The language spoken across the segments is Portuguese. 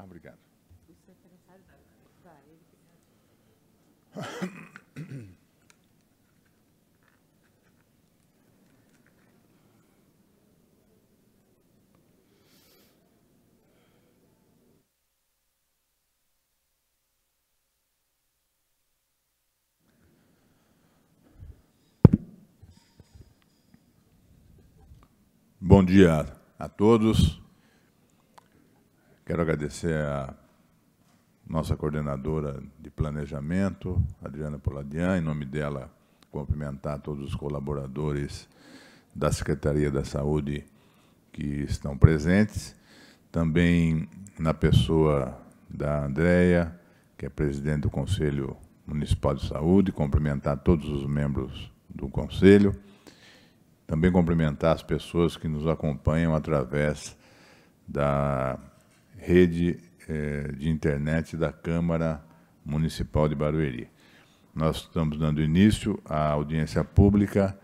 Ah, obrigado. Bom dia a todos. Quero agradecer a nossa coordenadora de planejamento, Adriana Poladian, em nome dela, cumprimentar todos os colaboradores da Secretaria da Saúde que estão presentes, também na pessoa da Andrea, que é presidente do Conselho Municipal de Saúde, cumprimentar todos os membros do Conselho, também cumprimentar as pessoas que nos acompanham através da rede eh, de internet da Câmara Municipal de Barueri. Nós estamos dando início à audiência pública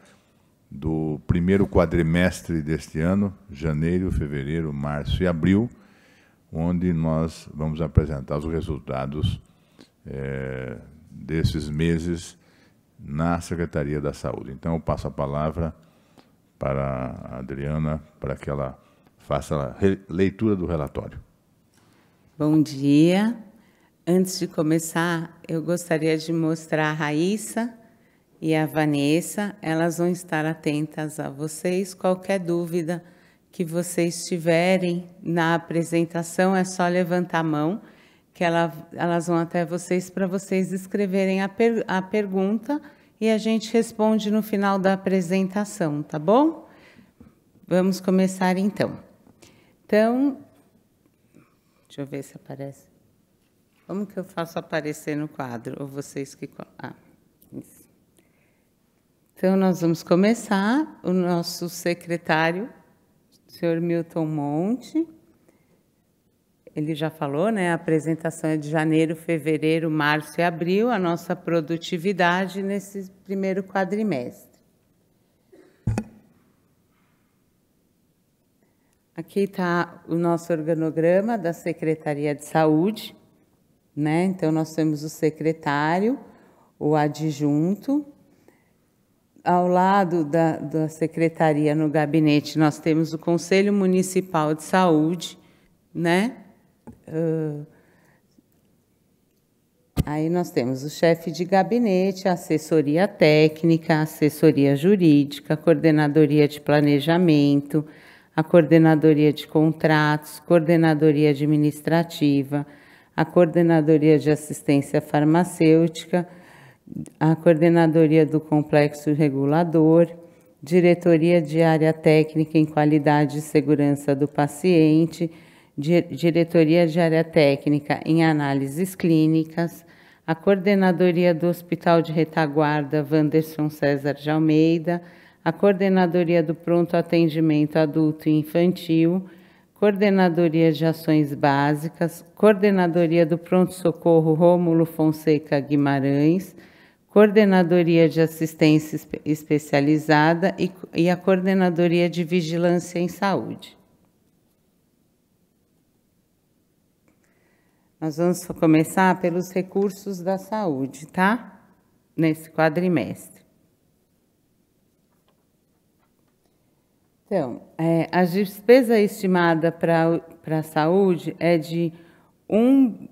do primeiro quadrimestre deste ano, janeiro, fevereiro, março e abril, onde nós vamos apresentar os resultados eh, desses meses na Secretaria da Saúde. Então, eu passo a palavra para a Adriana, para que ela faça a leitura do relatório. Bom dia. Antes de começar, eu gostaria de mostrar a Raíssa e a Vanessa. Elas vão estar atentas a vocês. Qualquer dúvida que vocês tiverem na apresentação, é só levantar a mão, que ela, elas vão até vocês para vocês escreverem a, per, a pergunta e a gente responde no final da apresentação, tá bom? Vamos começar então. Então, Deixa eu ver se aparece. Como que eu faço aparecer no quadro? Ou vocês que. Ah, isso. Então, nós vamos começar. O nosso secretário, o senhor Milton Monte. Ele já falou, né? A apresentação é de janeiro, fevereiro, março e abril, a nossa produtividade nesse primeiro quadrimestre. Aqui está o nosso organograma da Secretaria de Saúde. Né? Então, nós temos o secretário, o adjunto. Ao lado da, da secretaria, no gabinete, nós temos o Conselho Municipal de Saúde. Né? Uh, aí nós temos o chefe de gabinete, assessoria técnica, assessoria jurídica, coordenadoria de planejamento, a coordenadoria de contratos, coordenadoria administrativa, a coordenadoria de assistência farmacêutica, a coordenadoria do complexo regulador, diretoria de área técnica em qualidade e segurança do paciente, diretoria de área técnica em análises clínicas, a coordenadoria do Hospital de Retaguarda Wanderson César de Almeida, a Coordenadoria do Pronto Atendimento Adulto e Infantil, Coordenadoria de Ações Básicas, Coordenadoria do Pronto Socorro Rômulo Fonseca Guimarães, Coordenadoria de Assistência Especializada e, e a Coordenadoria de Vigilância em Saúde. Nós vamos começar pelos recursos da saúde, tá? Nesse quadrimestre. Então, é, a despesa estimada para a saúde é de 1,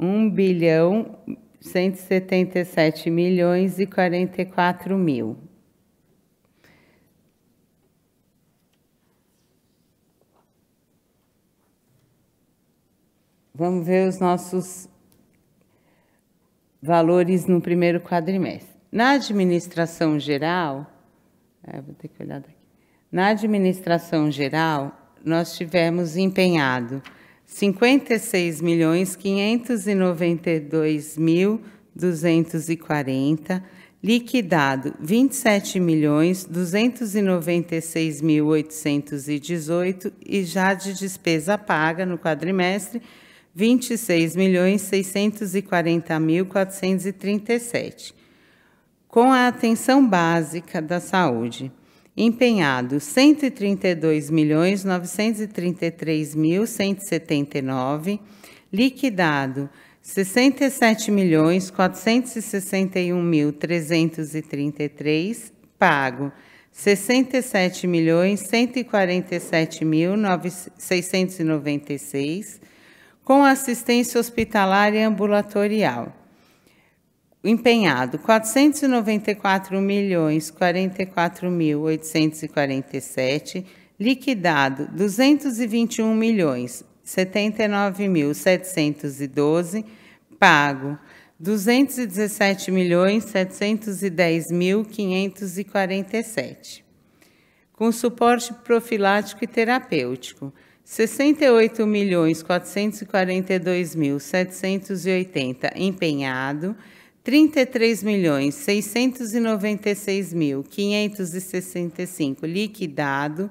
1 bilhão 177 milhões e 44 mil. Vamos ver os nossos valores no primeiro quadrimestre. Na administração geral, é, vou ter que olhar daqui. Na administração geral, nós tivemos empenhado 56 milhões liquidado 27 milhões e já de despesa paga no quadrimestre 26 milhões Com a atenção básica da saúde, empenhado 132.933.179, liquidado 67.461.333, pago 67.147.696, com assistência hospitalar e ambulatorial empenhado 494 milhões 44 mil 847, liquidado 221 milhões 79 mil 712, pago 217 milhões 710 mil 547. Com suporte profilático e terapêutico, 68 milhões 442 mil 780 empenhado, 33.696.565 liquidado,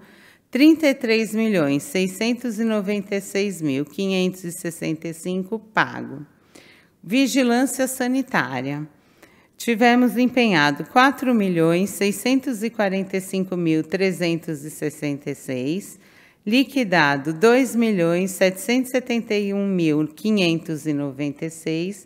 33.696.565 pago. Vigilância sanitária. Tivemos empenhado 4.645.366, liquidado 2.771.596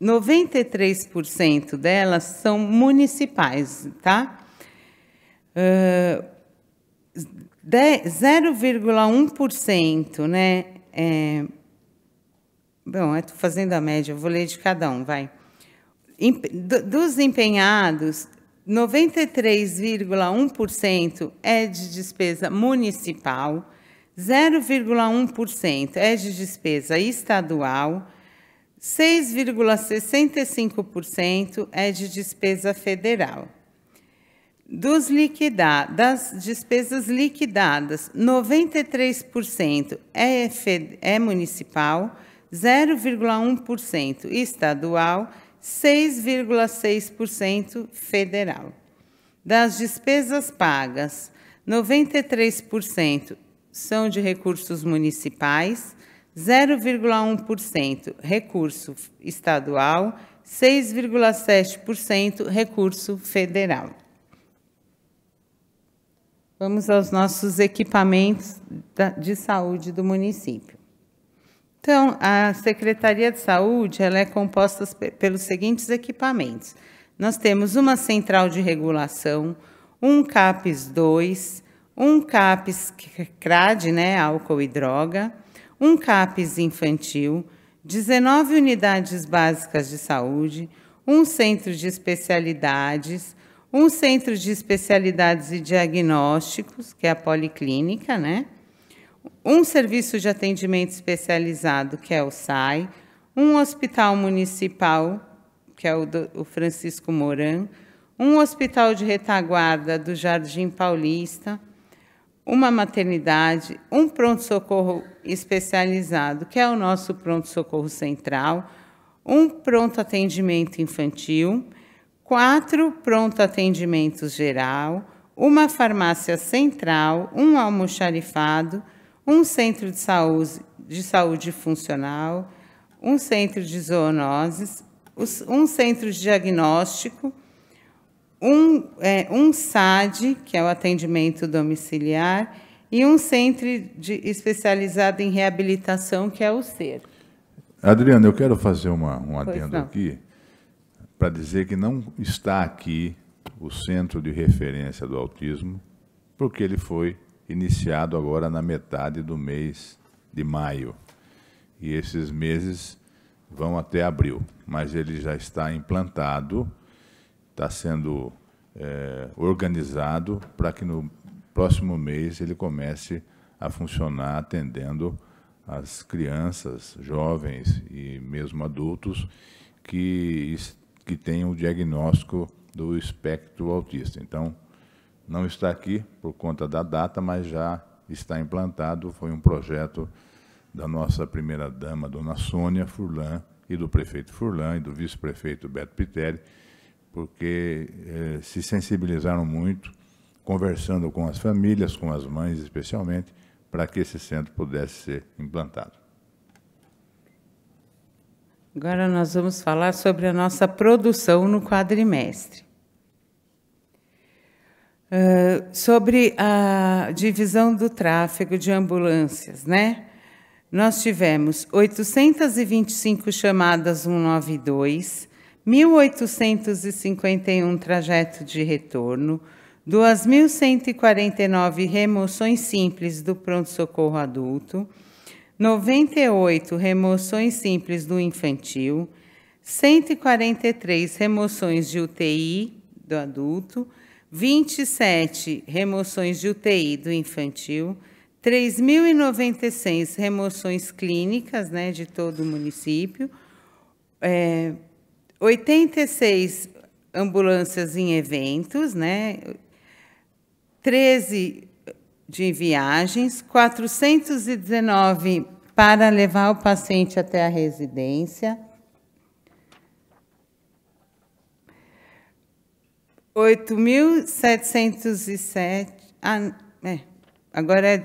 93% delas são municipais, tá? Uh, ah, 0,1%, né? É, bom, estou fazendo a média, vou ler de cada um, vai. Dos empenhados, 93,1% é de despesa municipal, 0,1% é de despesa estadual, 6,65% é de despesa federal. Dos das despesas liquidadas, 93% é, é municipal, 0,1% estadual, 6,6% federal. Das despesas pagas, 93% são de recursos municipais, 0,1% recurso estadual, 6,7% recurso federal. Vamos aos nossos equipamentos de saúde do município. Então, a Secretaria de Saúde ela é composta pelos seguintes equipamentos. Nós temos uma central de regulação, um CAPS 2, um CAPS CRAD, né, álcool e droga, um CAPES infantil, 19 unidades básicas de saúde, um centro de especialidades, um centro de especialidades e diagnósticos, que é a policlínica, né? Um serviço de atendimento especializado, que é o SAI, um hospital municipal, que é o, do, o Francisco Moran, um hospital de retaguarda do Jardim Paulista, uma maternidade, um pronto-socorro especializado, que é o nosso pronto-socorro central, um pronto-atendimento infantil, quatro pronto-atendimentos geral, uma farmácia central, um almoxarifado, um centro de saúde, de saúde funcional, um centro de zoonoses, um centro de diagnóstico, um, é, um SAD, que é o atendimento domiciliar, e um centro de, especializado em reabilitação, que é o SER. Adriana, eu quero fazer uma, um adendo aqui para dizer que não está aqui o Centro de Referência do Autismo, porque ele foi iniciado agora na metade do mês de maio. E esses meses vão até abril, mas ele já está implantado está sendo é, organizado para que no próximo mês ele comece a funcionar atendendo as crianças, jovens e mesmo adultos que, que têm o diagnóstico do espectro autista. Então, não está aqui por conta da data, mas já está implantado. Foi um projeto da nossa primeira-dama, dona Sônia Furlan, e do prefeito Furlan e do vice-prefeito Beto Piteri porque eh, se sensibilizaram muito, conversando com as famílias, com as mães especialmente, para que esse centro pudesse ser implantado. Agora nós vamos falar sobre a nossa produção no quadrimestre. Uh, sobre a divisão do tráfego de ambulâncias, né? Nós tivemos 825 chamadas 192, 1.851 trajeto de retorno, 2.149 remoções simples do pronto-socorro adulto, 98 remoções simples do infantil, 143 remoções de UTI do adulto, 27 remoções de UTI do infantil, 3.096 remoções clínicas né, de todo o município, é, 86 ambulâncias em eventos, né? 13 de viagens, 419 para levar o paciente até a residência. 8.707. Ah, é. Agora é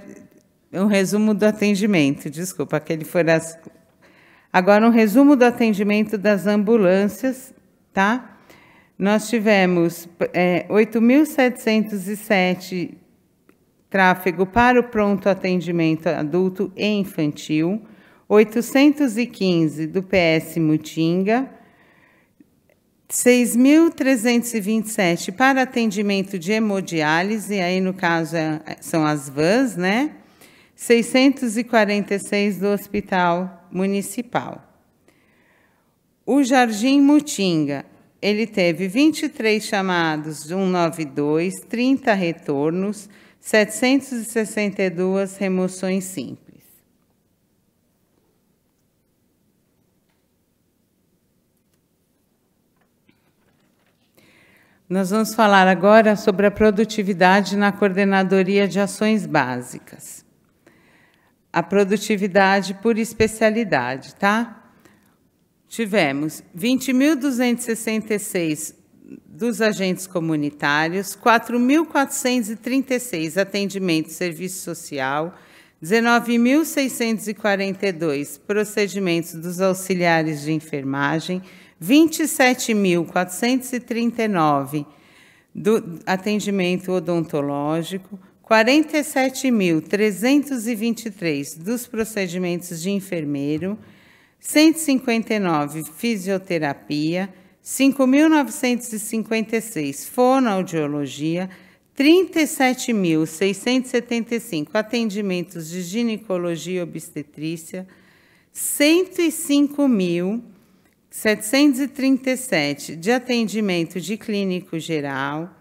um resumo do atendimento, desculpa, aquele foi das Agora, um resumo do atendimento das ambulâncias, tá? Nós tivemos é, 8.707 tráfego para o pronto atendimento adulto e infantil, 815 do PS Mutinga, 6.327 para atendimento de hemodiálise, aí no caso é, são as vans, né? 646 do hospital municipal. O Jardim Mutinga, ele teve 23 chamados 192, 30 retornos, 762 remoções simples. Nós vamos falar agora sobre a produtividade na coordenadoria de ações básicas a produtividade por especialidade, tá? Tivemos 20.266 dos agentes comunitários, 4.436 atendimento serviço social, 19.642 procedimentos dos auxiliares de enfermagem, 27.439 do atendimento odontológico, 47.323 dos procedimentos de enfermeiro, 159 fisioterapia, 5.956 fonoaudiologia, 37.675 atendimentos de ginecologia e obstetrícia, 105.737 de atendimento de clínico geral,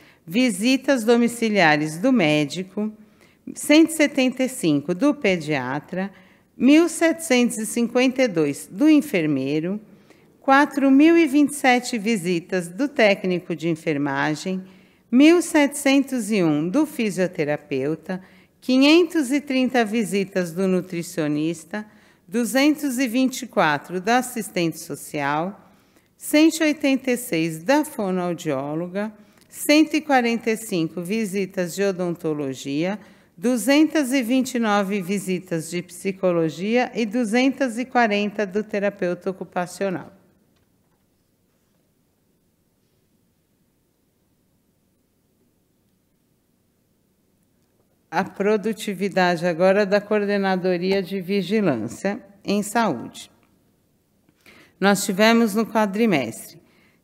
visitas domiciliares do médico, 175 do pediatra, 1752 do enfermeiro, 4027 visitas do técnico de enfermagem, 1701 do fisioterapeuta, 530 visitas do nutricionista, 224 da assistente social, 186 da fonoaudióloga, 145 visitas de odontologia, 229 visitas de psicologia e 240 do terapeuta ocupacional. A produtividade agora da coordenadoria de vigilância em saúde. Nós tivemos no quadrimestre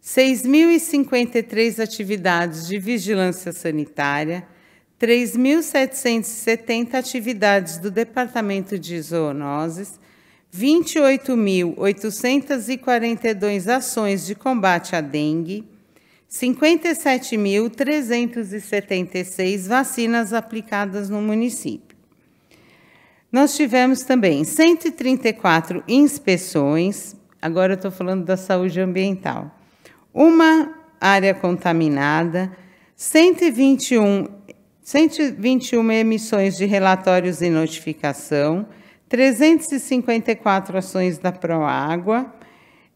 6.053 atividades de vigilância sanitária, 3.770 atividades do Departamento de Zoonoses, 28.842 ações de combate à dengue, 57.376 vacinas aplicadas no município. Nós tivemos também 134 inspeções, agora eu estou falando da saúde ambiental, uma área contaminada, 121, 121 emissões de relatórios e notificação, 354 ações da Proágua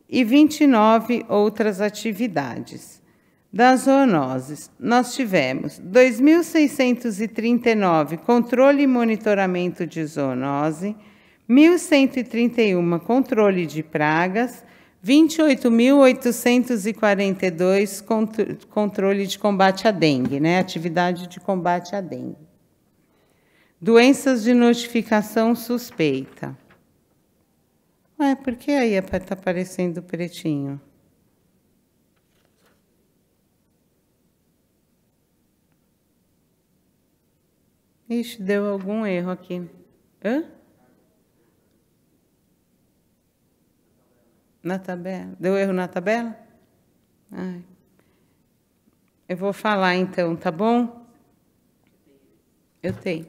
e 29 outras atividades. Das zoonoses, nós tivemos 2.639 controle e monitoramento de zoonose, 1.131 controle de pragas, 28.842 controle de combate à dengue, né? Atividade de combate à dengue. Doenças de notificação suspeita. Ué, por que aí está é aparecendo pretinho? Ixi, deu algum erro aqui. Hã? Na tabela. Deu erro na tabela? Ai. Eu vou falar então, tá bom? Eu tenho.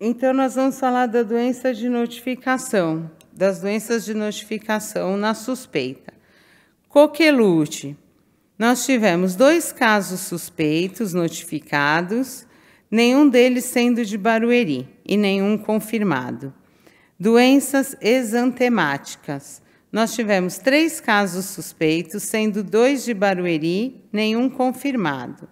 Então, nós vamos falar da doença de notificação, das doenças de notificação na suspeita. Coqueluche. Nós tivemos dois casos suspeitos notificados, nenhum deles sendo de Barueri e nenhum confirmado. Doenças exantemáticas. Nós tivemos três casos suspeitos, sendo dois de Barueri, nenhum confirmado.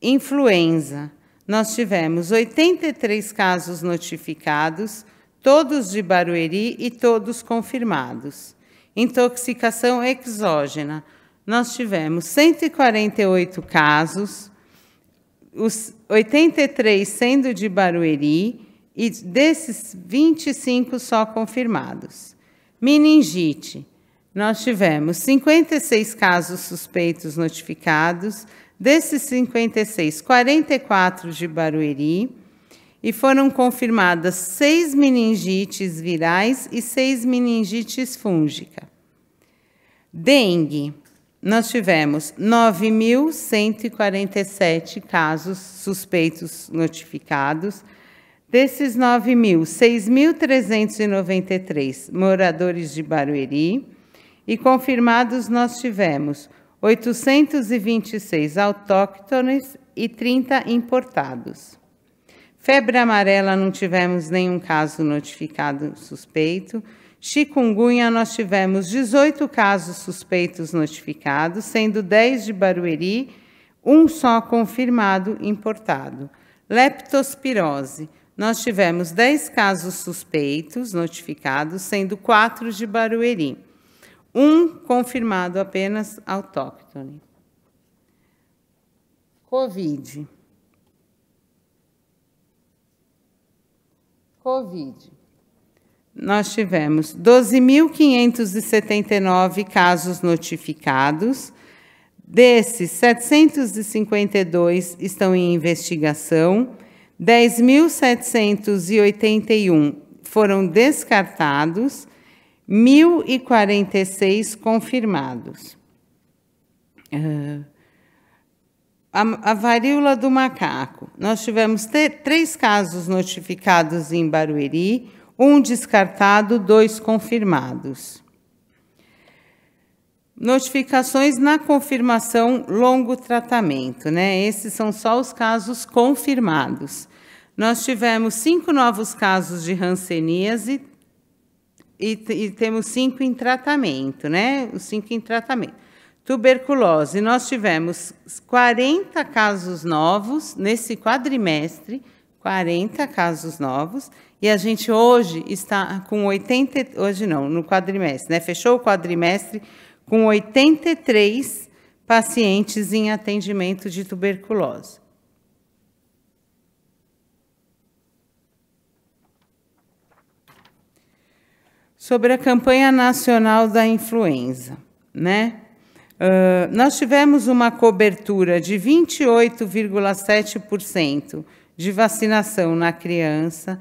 Influenza. Nós tivemos 83 casos notificados, todos de Barueri e todos confirmados. Intoxicação exógena. Nós tivemos 148 casos, os 83 sendo de Barueri e desses 25 só confirmados. Meningite. Nós tivemos 56 casos suspeitos notificados, desses 56, 44 de Barueri, e foram confirmadas seis meningites virais e seis meningites fúngica. Dengue, nós tivemos 9.147 casos suspeitos notificados, Desses 9 mil, 6.393 moradores de Barueri e confirmados nós tivemos 826 autóctones e 30 importados. Febre amarela não tivemos nenhum caso notificado suspeito. Chikungunya nós tivemos 18 casos suspeitos notificados, sendo 10 de Barueri, um só confirmado importado. Leptospirose nós tivemos 10 casos suspeitos notificados, sendo quatro de Barueri, um confirmado apenas autóctone. Covid. Covid. Nós tivemos 12.579 casos notificados, desses 752 estão em investigação 10.781 foram descartados, 1.046 confirmados. Ah, a, a, varíola do macaco. Nós tivemos três casos notificados em Barueri, um descartado, dois confirmados. Notificações na confirmação longo tratamento, né? Esses são só os casos confirmados. Nós tivemos cinco novos casos de ranceníase e, e temos cinco em tratamento, né? Os cinco em tratamento. Tuberculose, nós tivemos 40 casos novos nesse quadrimestre, 40 casos novos, e a gente hoje está com 80, hoje não, no quadrimestre, né? Fechou o quadrimestre com 83 pacientes em atendimento de tuberculose. Sobre a campanha nacional da influenza, né? Uh, nós tivemos uma cobertura de 28,7% de vacinação na criança,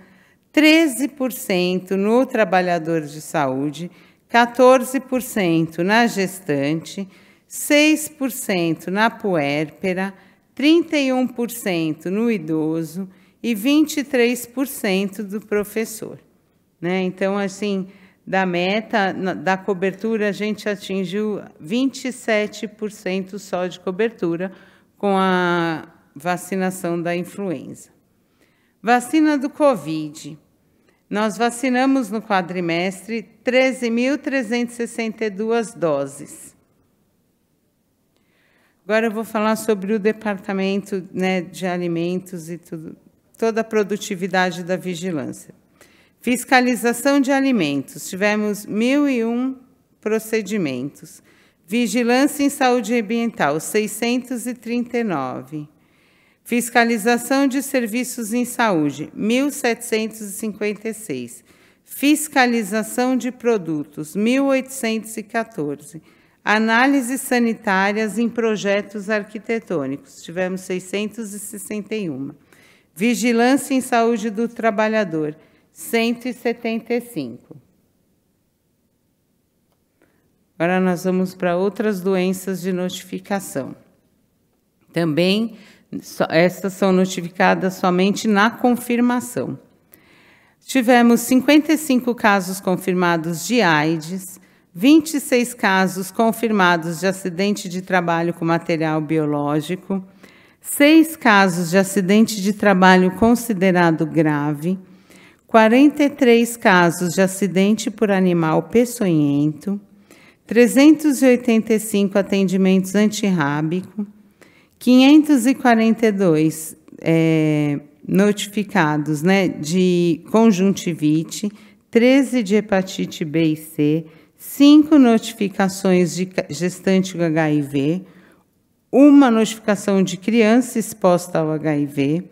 13% no trabalhador de saúde 14% na gestante, 6% na puérpera, 31% no idoso e 23% do professor. Né? Então, assim, da meta da cobertura, a gente atingiu 27% só de cobertura com a vacinação da influenza. Vacina do Covid. Nós vacinamos no quadrimestre 13.362 doses. Agora eu vou falar sobre o departamento né, de alimentos e tudo, toda a produtividade da vigilância. Fiscalização de alimentos. Tivemos 1.001 procedimentos. Vigilância em saúde ambiental, 639. Fiscalização de serviços em saúde, 1756. Fiscalização de produtos, 1814. Análises sanitárias em projetos arquitetônicos, tivemos 661. Vigilância em saúde do trabalhador, 175. Agora nós vamos para outras doenças de notificação. Também essas são notificadas somente na confirmação. Tivemos 55 casos confirmados de AIDS, 26 casos confirmados de acidente de trabalho com material biológico, 6 casos de acidente de trabalho considerado grave, 43 casos de acidente por animal peçonhento, 385 atendimentos antirrábicos, 542 é, notificados né, de conjuntivite, 13 de hepatite B e C, 5 notificações de gestante do HIV, uma notificação de criança exposta ao HIV,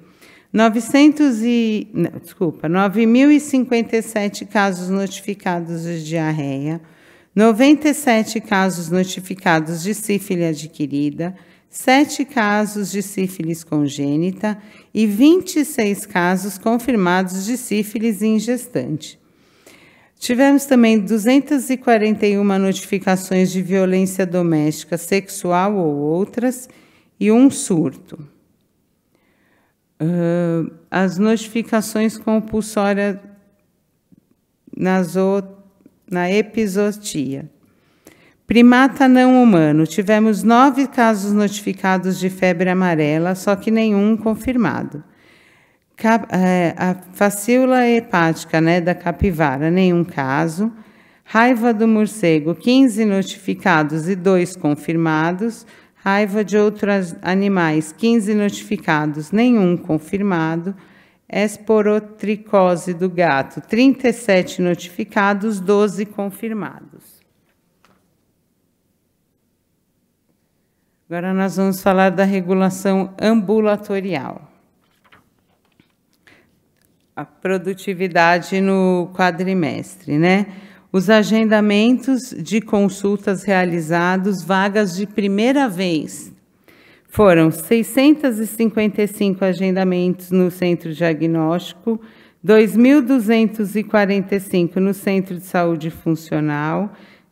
900 e, não, desculpa, 9.057 casos notificados de diarreia, 97 casos notificados de sífilis adquirida, sete casos de sífilis congênita e 26 casos confirmados de sífilis em gestante. Tivemos também 241 notificações de violência doméstica, sexual ou outras, e um surto. Uh, as notificações compulsórias na, zo, na episotia. Primata não humano. Tivemos nove casos notificados de febre amarela, só que nenhum confirmado. Cap é, eh, a facíola hepática né, da capivara, nenhum caso. Raiva do morcego, 15 notificados e 2 confirmados. Raiva de outros animais, 15 notificados, nenhum confirmado. Esporotricose do gato, 37 notificados, 12 confirmados. Agora nós vamos falar da regulação ambulatorial. A produtividade no quadrimestre, né? Os agendamentos de consultas realizados, vagas de primeira vez, foram 655 agendamentos no centro diagnóstico, 2.245 no centro de saúde funcional,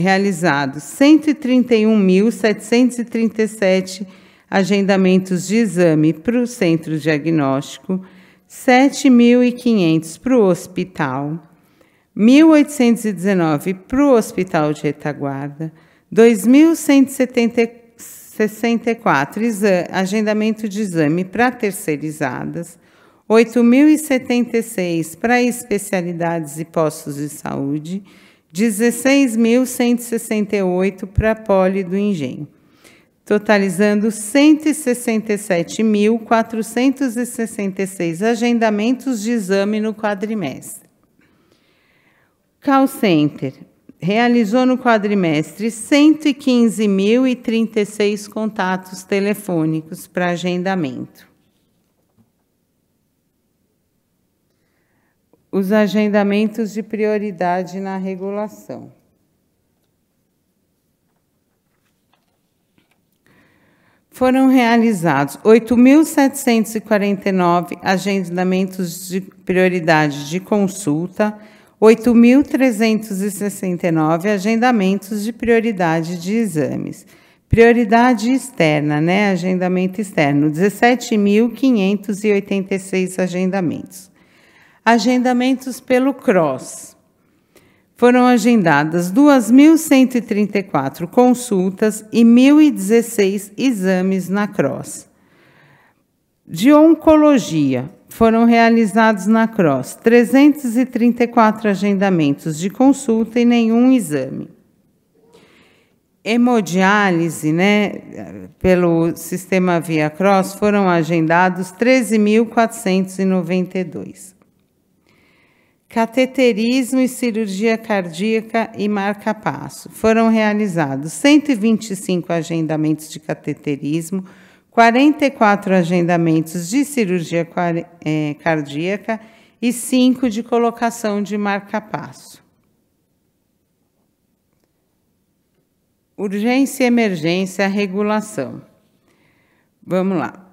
realizados 131.737 agendamentos de exame para o centro diagnóstico, 7.500 para o hospital, 1.819 para o hospital de retaguarda, 2.164 agendamento de exame para terceirizadas, 8.076 para especialidades e postos de saúde, 16.168 para a Poli do Engenho, totalizando 167.466 agendamentos de exame no quadrimestre. Call Center realizou no quadrimestre 115.036 contatos telefônicos para agendamento. os agendamentos de prioridade na regulação. Foram realizados 8.749 agendamentos de prioridade de consulta, 8.369 agendamentos de prioridade de exames. Prioridade externa, né? Agendamento externo, 17.586 agendamentos agendamentos pelo CROSS. Foram agendadas 2.134 consultas e 1.016 exames na CROSS. De oncologia, foram realizados na CROSS 334 agendamentos de consulta e nenhum exame. Hemodiálise, né, pelo sistema Via Cross, foram agendados 13.492 cateterismo e cirurgia cardíaca e marca-passo. Foram realizados 125 agendamentos de cateterismo, 44 agendamentos de cirurgia eh, cardíaca e 5 de colocação de marca-passo. Urgência, e emergência, regulação. Vamos lá.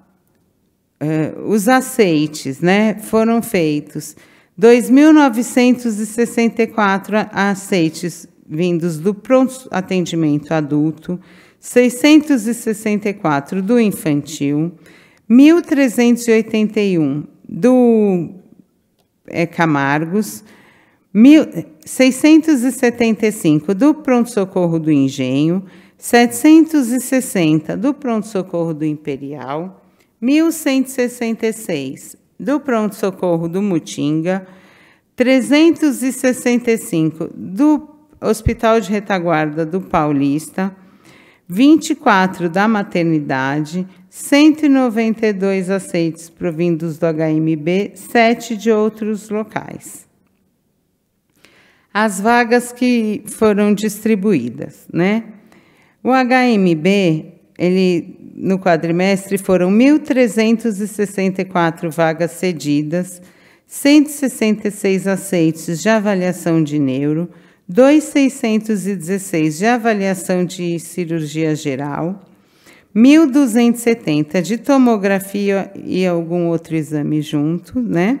Eh, os aceites né, foram feitos 2.964 aceites vindos do pronto atendimento adulto, 664 do infantil, 1.381 do é, Camargos, 675 do pronto-socorro do Engenho, 760 do pronto-socorro do Imperial, 1.166 do pronto-socorro do Mutinga, 365 do Hospital de Retaguarda do Paulista, 24 da maternidade, 192 aceitos provindos do HMB, 7 de outros locais. As vagas que foram distribuídas, né? O HMB ele no quadrimestre foram 1.364 vagas cedidas, 166 aceites de avaliação de neuro, 2.616 de avaliação de cirurgia geral, 1.270 de tomografia e algum outro exame junto, né?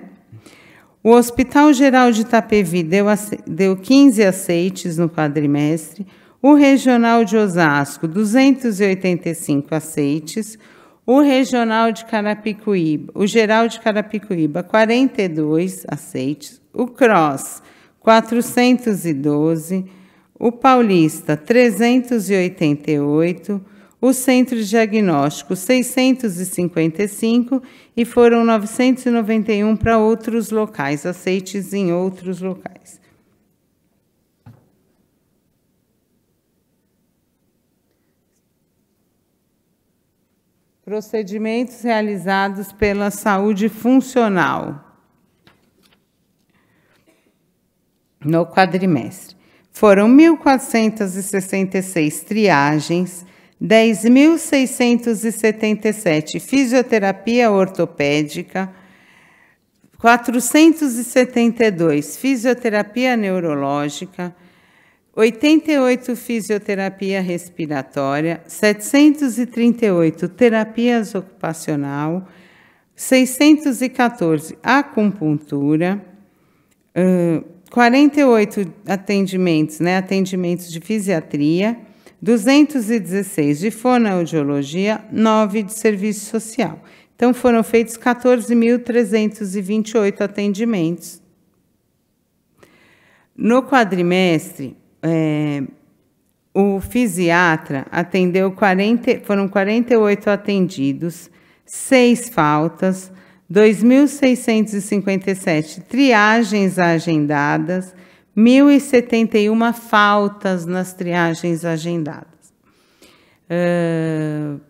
O Hospital Geral de Itapevi deu, deu 15 aceites no quadrimestre, o Regional de Osasco, 285 aceites, o Regional de Carapicuíba, o Geral de Carapicuíba, 42 aceites, o Cross, 412, o Paulista, 388, o Centro Diagnóstico, 655, e foram 991 para outros locais, aceites em outros locais. Procedimentos realizados pela saúde funcional no quadrimestre. Foram 1.466 triagens, 10.677 fisioterapia ortopédica, 472 fisioterapia neurológica, 88 fisioterapia respiratória, 738 terapias ocupacional, 614 acupuntura, 48 atendimentos, né, atendimentos de fisiatria, 216 de fonoaudiologia, 9 de serviço social. Então foram feitos 14.328 atendimentos. No quadrimestre, é, o fisiatra atendeu 40, foram 48 atendidos, seis faltas, 2.657 triagens agendadas, 1.071 faltas nas triagens agendadas. Uh,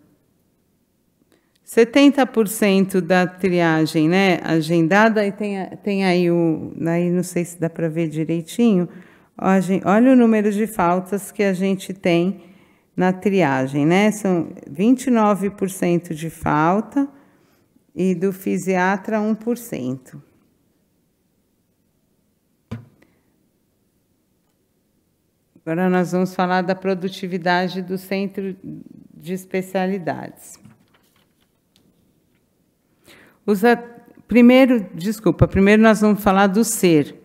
70% da triagem né, agendada, e tem, tem aí o. Aí não sei se dá para ver direitinho, Olha o número de faltas que a gente tem na triagem, né? São 29% de falta e do fisiatra 1%. Agora nós vamos falar da produtividade do centro de especialidades. Primeiro, desculpa, primeiro nós vamos falar do ser.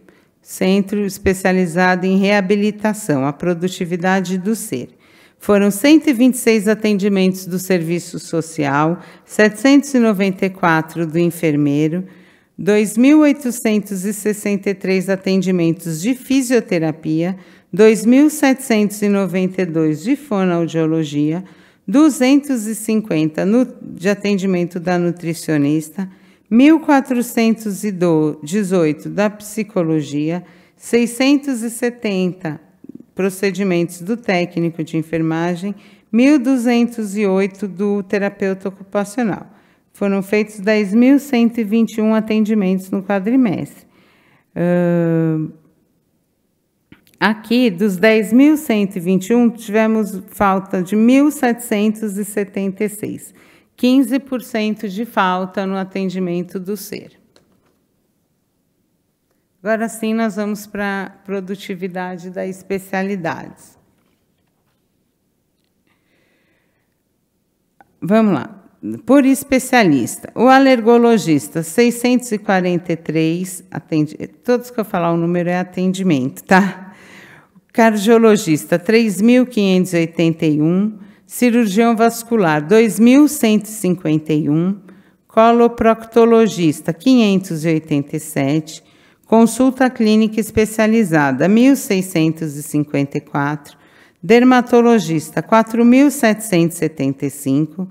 Centro especializado em reabilitação, a produtividade do ser. Foram 126 atendimentos do serviço social, 794 do enfermeiro, 2.863 atendimentos de fisioterapia, 2.792 de fonoaudiologia, 250 de atendimento da nutricionista, 1418 da psicologia, 670 procedimentos do técnico de enfermagem, 1208 do terapeuta ocupacional. Foram feitos 10.121 atendimentos no quadrimestre. Uh, aqui, dos 10.121, tivemos falta de 1.776. 15% de falta no atendimento do ser. Agora sim, nós vamos para a produtividade das especialidades. Vamos lá. Por especialista, o alergologista, 643, atende, todos que eu falar o número é atendimento, tá? Cardiologista, 3.581, cirurgião vascular 2151, coloproctologista 587, consulta clínica especializada 1654, dermatologista 4775,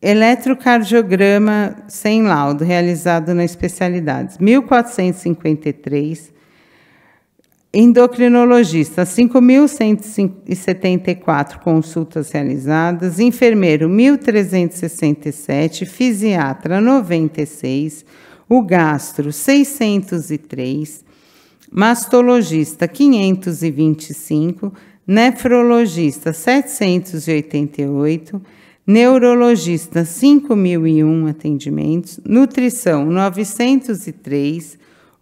eletrocardiograma sem laudo realizado na especialidade 1453, Endocrinologista, 5.174 consultas realizadas. Enfermeiro, 1.367. Fisiatra, 96. O gastro, 603. Mastologista, 525. Nefrologista, 788. Neurologista, 5.001 atendimentos. Nutrição, 903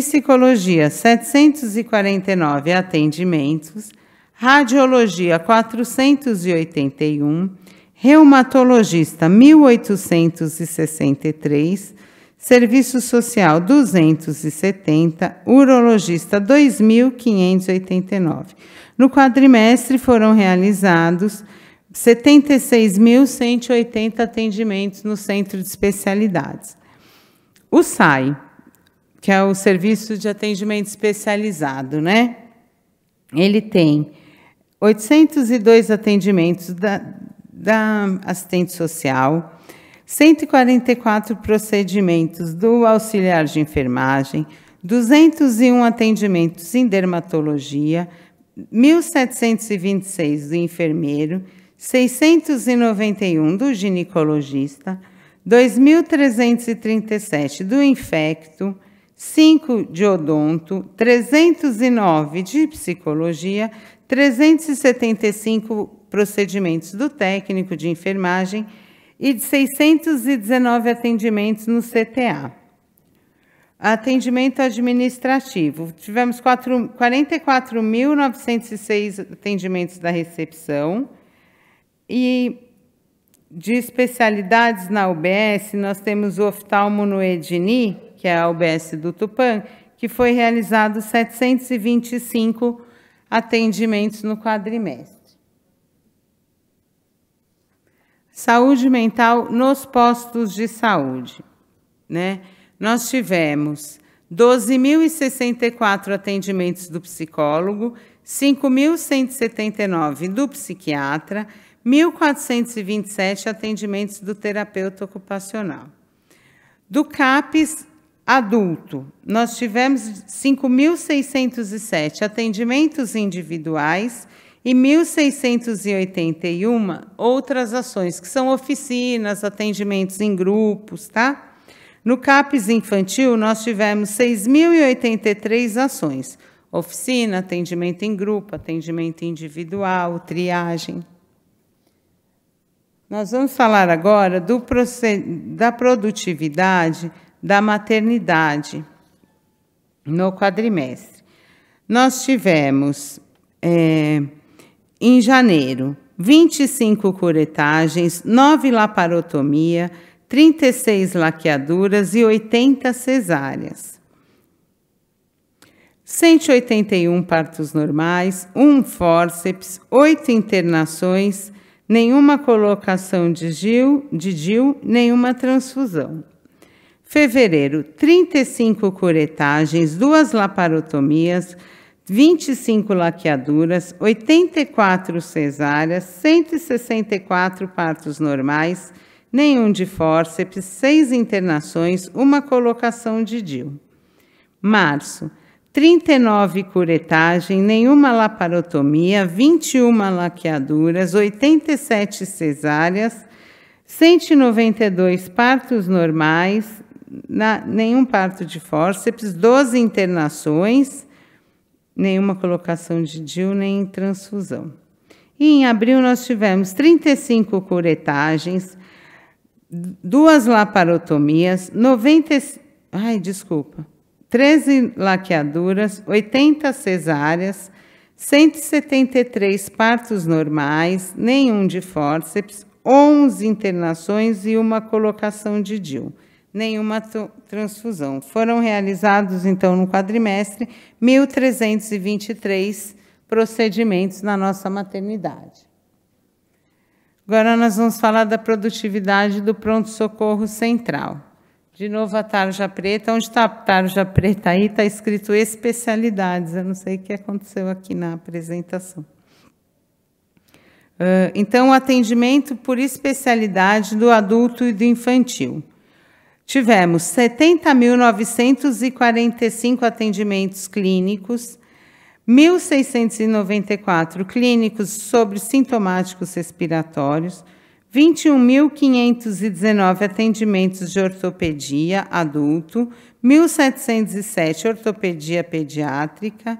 Psicologia 749 atendimentos, Radiologia 481, Reumatologista 1863, Serviço Social 270, Urologista 2589. No quadrimestre foram realizados 76.180 atendimentos no centro de especialidades. O SAI que é o Serviço de Atendimento Especializado, né? Ele tem 802 atendimentos da, da assistente social, 144 procedimentos do auxiliar de enfermagem, 201 atendimentos em dermatologia, 1.726 do enfermeiro, 691 do ginecologista, 2.337 do infecto, 5 de odonto, 309 de psicologia, 375 procedimentos do técnico de enfermagem e de 619 atendimentos no CTA. Atendimento administrativo. Tivemos 44.906 atendimentos da recepção e de especialidades na UBS, nós temos o oftalmo no Edni, que é a UBS do Tupã, que foi realizado 725 atendimentos no quadrimestre. Saúde mental nos postos de saúde. Né? Nós tivemos 12.064 atendimentos do psicólogo, 5.179 do psiquiatra, 1.427 atendimentos do terapeuta ocupacional. Do CAPES, adulto, nós tivemos 5.607 atendimentos individuais e 1.681 outras ações, que são oficinas, atendimentos em grupos, tá? No CAPES infantil, nós tivemos 6.083 ações: oficina, atendimento em grupo, atendimento individual, triagem. Nós vamos falar agora do, da produtividade da maternidade no quadrimestre. Nós tivemos, é, em janeiro, 25 curetagens, 9 laparotomia, 36 laqueaduras e 80 cesáreas. 181 partos normais, 1 fórceps, 8 internações, nenhuma colocação de Gil, de DIU nenhuma transfusão. Fevereiro, 35 curetagens, 2 laparotomias, 25 laqueaduras, 84 cesáreas, 164 partos normais, nenhum de fórceps, 6 internações, uma colocação de DIU. Março, 39 curetagem, nenhuma laparotomia, 21 laqueaduras, 87 cesáreas, 192 partos normais, na, nenhum parto de fórceps, 12 internações, nenhuma colocação de DIU, nem transfusão. E em abril nós tivemos 35 curetagens, duas laparotomias, 90, ai, desculpa, 13 laqueaduras, 80 cesáreas, 173 partos normais, nenhum de fórceps, 11 internações e uma colocação de DIU nenhuma transfusão. Foram realizados, então, no quadrimestre, 1.323 procedimentos na nossa maternidade. Agora nós vamos falar da produtividade do pronto-socorro central. De novo a tarja preta. Onde está a tarja preta aí? Está escrito especialidades. Eu não sei o que aconteceu aqui na apresentação. Ah, então, atendimento por especialidade do adulto e do infantil. Tivemos 70.945 atendimentos clínicos, 1.694 clínicos sobre sintomáticos respiratórios, 21.519 atendimentos de ortopedia adulto, 1.707 ortopedia pediátrica,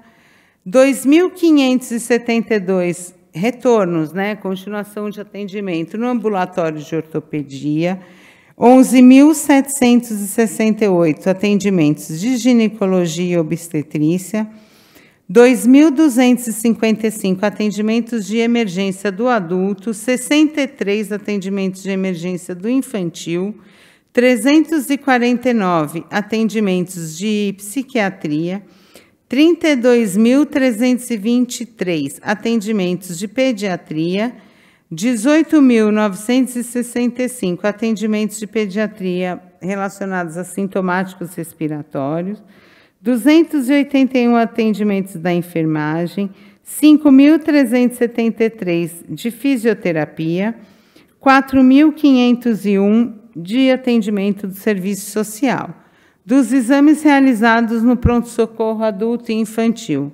2.572 retornos, né, continuação de atendimento no ambulatório de ortopedia, 11.768 atendimentos de ginecologia e obstetrícia, 2.255 atendimentos de emergência do adulto, 63 atendimentos de emergência do infantil, 349 atendimentos de psiquiatria, 32.323 atendimentos de pediatria 18.965 atendimentos de pediatria relacionados a sintomáticos respiratórios, 281 atendimentos da enfermagem, 5.373 de fisioterapia, 4.501 de atendimento do serviço social. Dos exames realizados no pronto-socorro adulto e infantil,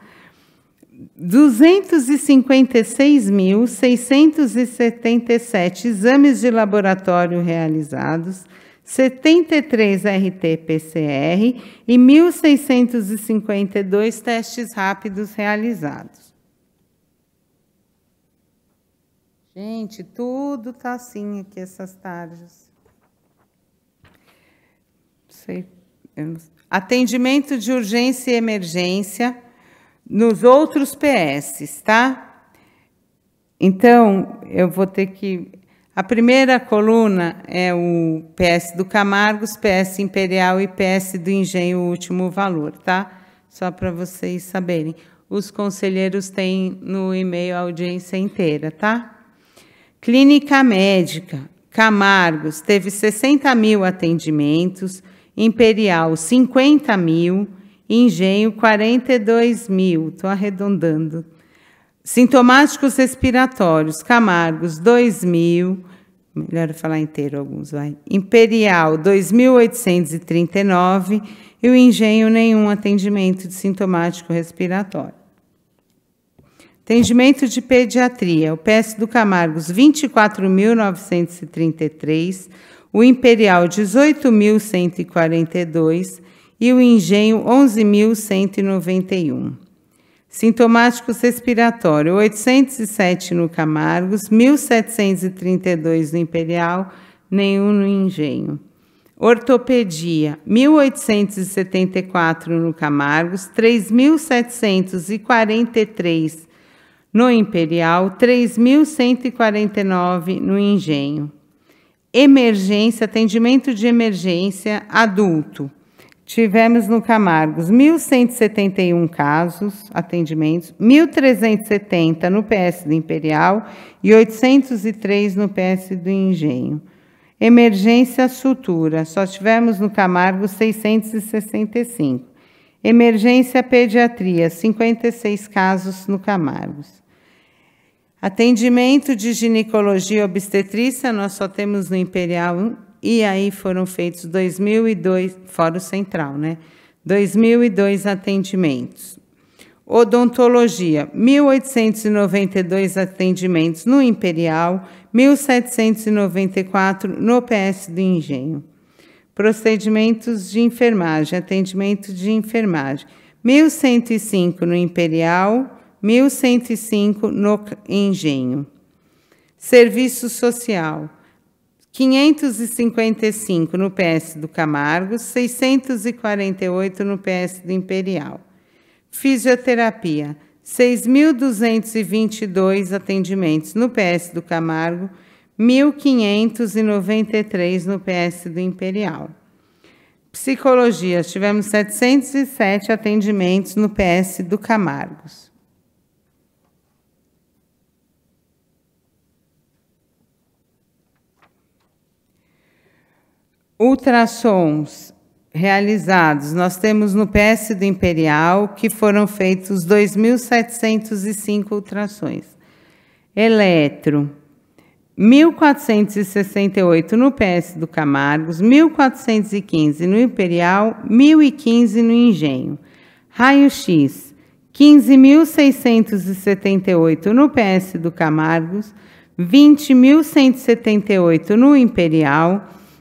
256.677 exames de laboratório realizados, 73 RT-PCR e 1.652 testes rápidos realizados. Gente, tudo tá assim aqui essas tardes. Não sei. Não... Atendimento de urgência e emergência nos outros PS, tá? Então, eu vou ter que. A primeira coluna é o PS do Camargos, PS Imperial e PS do Engenho Último Valor, tá? Só para vocês saberem. Os conselheiros têm no e-mail a audiência inteira, tá? Clínica Médica, Camargos teve 60 mil atendimentos, Imperial 50 mil, engenho 42 mil, estou arredondando. Sintomáticos respiratórios, Camargos 2 mil, melhor falar inteiro alguns, vai. Imperial 2.839 e o engenho nenhum atendimento de sintomático respiratório. Atendimento de pediatria, o PS do Camargos 24.933, o Imperial 18.142 e o engenho 11.191. Sintomáticos respiratórios 807 no Camargos, 1732 no Imperial, nenhum no Engenho. Ortopedia 1874 no Camargos, 3743 no Imperial, 3149 no Engenho. Emergência, atendimento de emergência adulto Tivemos no Camargos 1.171 casos, atendimentos, 1.370 no PS do Imperial e 803 no PS do Engenho. Emergência sutura, só tivemos no Camargos 665. Emergência pediatria, 56 casos no Camargos. Atendimento de ginecologia obstetrícia, nós só temos no Imperial e aí foram feitos 2002, fora o central, né? 2002 atendimentos. Odontologia, 1.892 atendimentos no Imperial, 1.794 no PS do Engenho. Procedimentos de enfermagem, atendimento de enfermagem, 1.105 no Imperial, 1.105 no Engenho. Serviço social, 555 no PS do Camargo, 648 no PS do Imperial. Fisioterapia, 6.222 atendimentos no PS do Camargo, 1.593 no PS do Imperial. Psicologia, tivemos 707 atendimentos no PS do Camargos. ultrassons realizados, nós temos no PS do Imperial que foram feitos 2.705 ultrassons. Eletro, 1.468 no PS do Camargos, 1.415 no Imperial, 1.015 no Engenho. Raio-X, 15.678 no PS do Camargos, 20.178 no Imperial,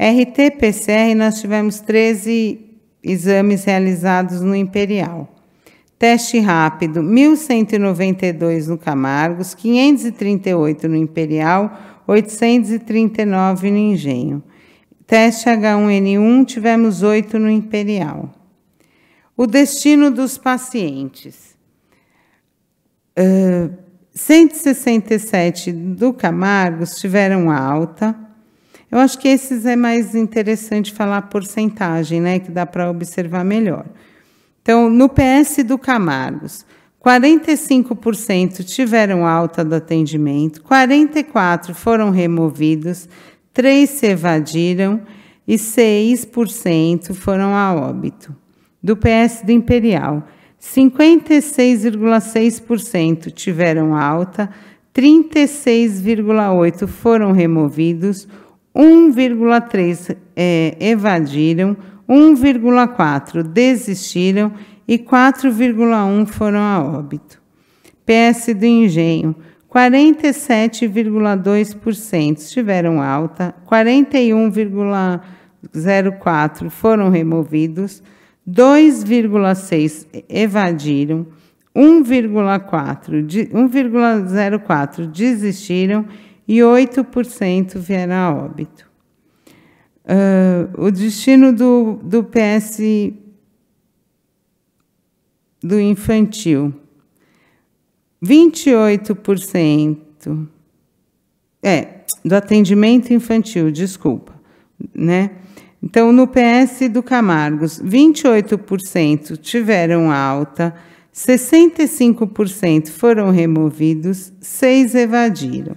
RT-PCR, nós tivemos 13 exames realizados no Imperial. Teste rápido, 1.192 no Camargos, 538 no Imperial, 839 no Engenho. Teste H1N1, tivemos 8 no Imperial. O destino dos pacientes. Uh, 167 do Camargos tiveram alta, eu acho que esses é mais interessante falar porcentagem, né, que dá para observar melhor. Então, no PS do Camargos, 45% tiveram alta do atendimento, 44 foram removidos, 3 se evadiram e 6% foram a óbito. Do PS do Imperial, 56,6% tiveram alta, 36,8% foram removidos, 1,3 é, evadiram, 1,4 desistiram e 4,1 foram a óbito. PS do Engenho, 47,2% tiveram alta, 41,04% foram removidos, 2,6% evadiram, 1,04% desistiram e 8% vieram a óbito. Uh, o destino do, do PS do infantil, 28%. É, do atendimento infantil, desculpa, né? Então, no PS do Camargos, 28% tiveram alta, 65% foram removidos, 6 evadiram.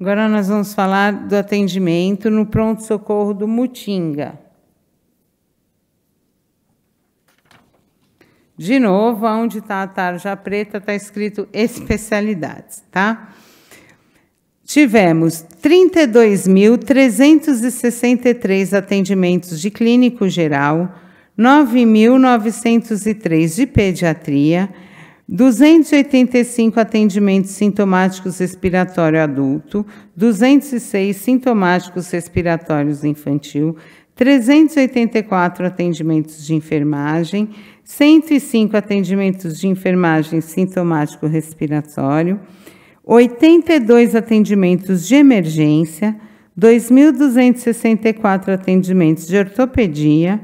Agora nós vamos falar do atendimento no pronto-socorro do Mutinga. De novo, onde está a tarja preta, está escrito especialidades, tá? Tivemos 32.363 atendimentos de clínico geral, 9.903 de pediatria, 285 atendimentos sintomáticos respiratório adulto, 206 sintomáticos respiratórios infantil, 384 atendimentos de enfermagem, 105 atendimentos de enfermagem sintomático respiratório, 82 atendimentos de emergência, 2.264 atendimentos de ortopedia,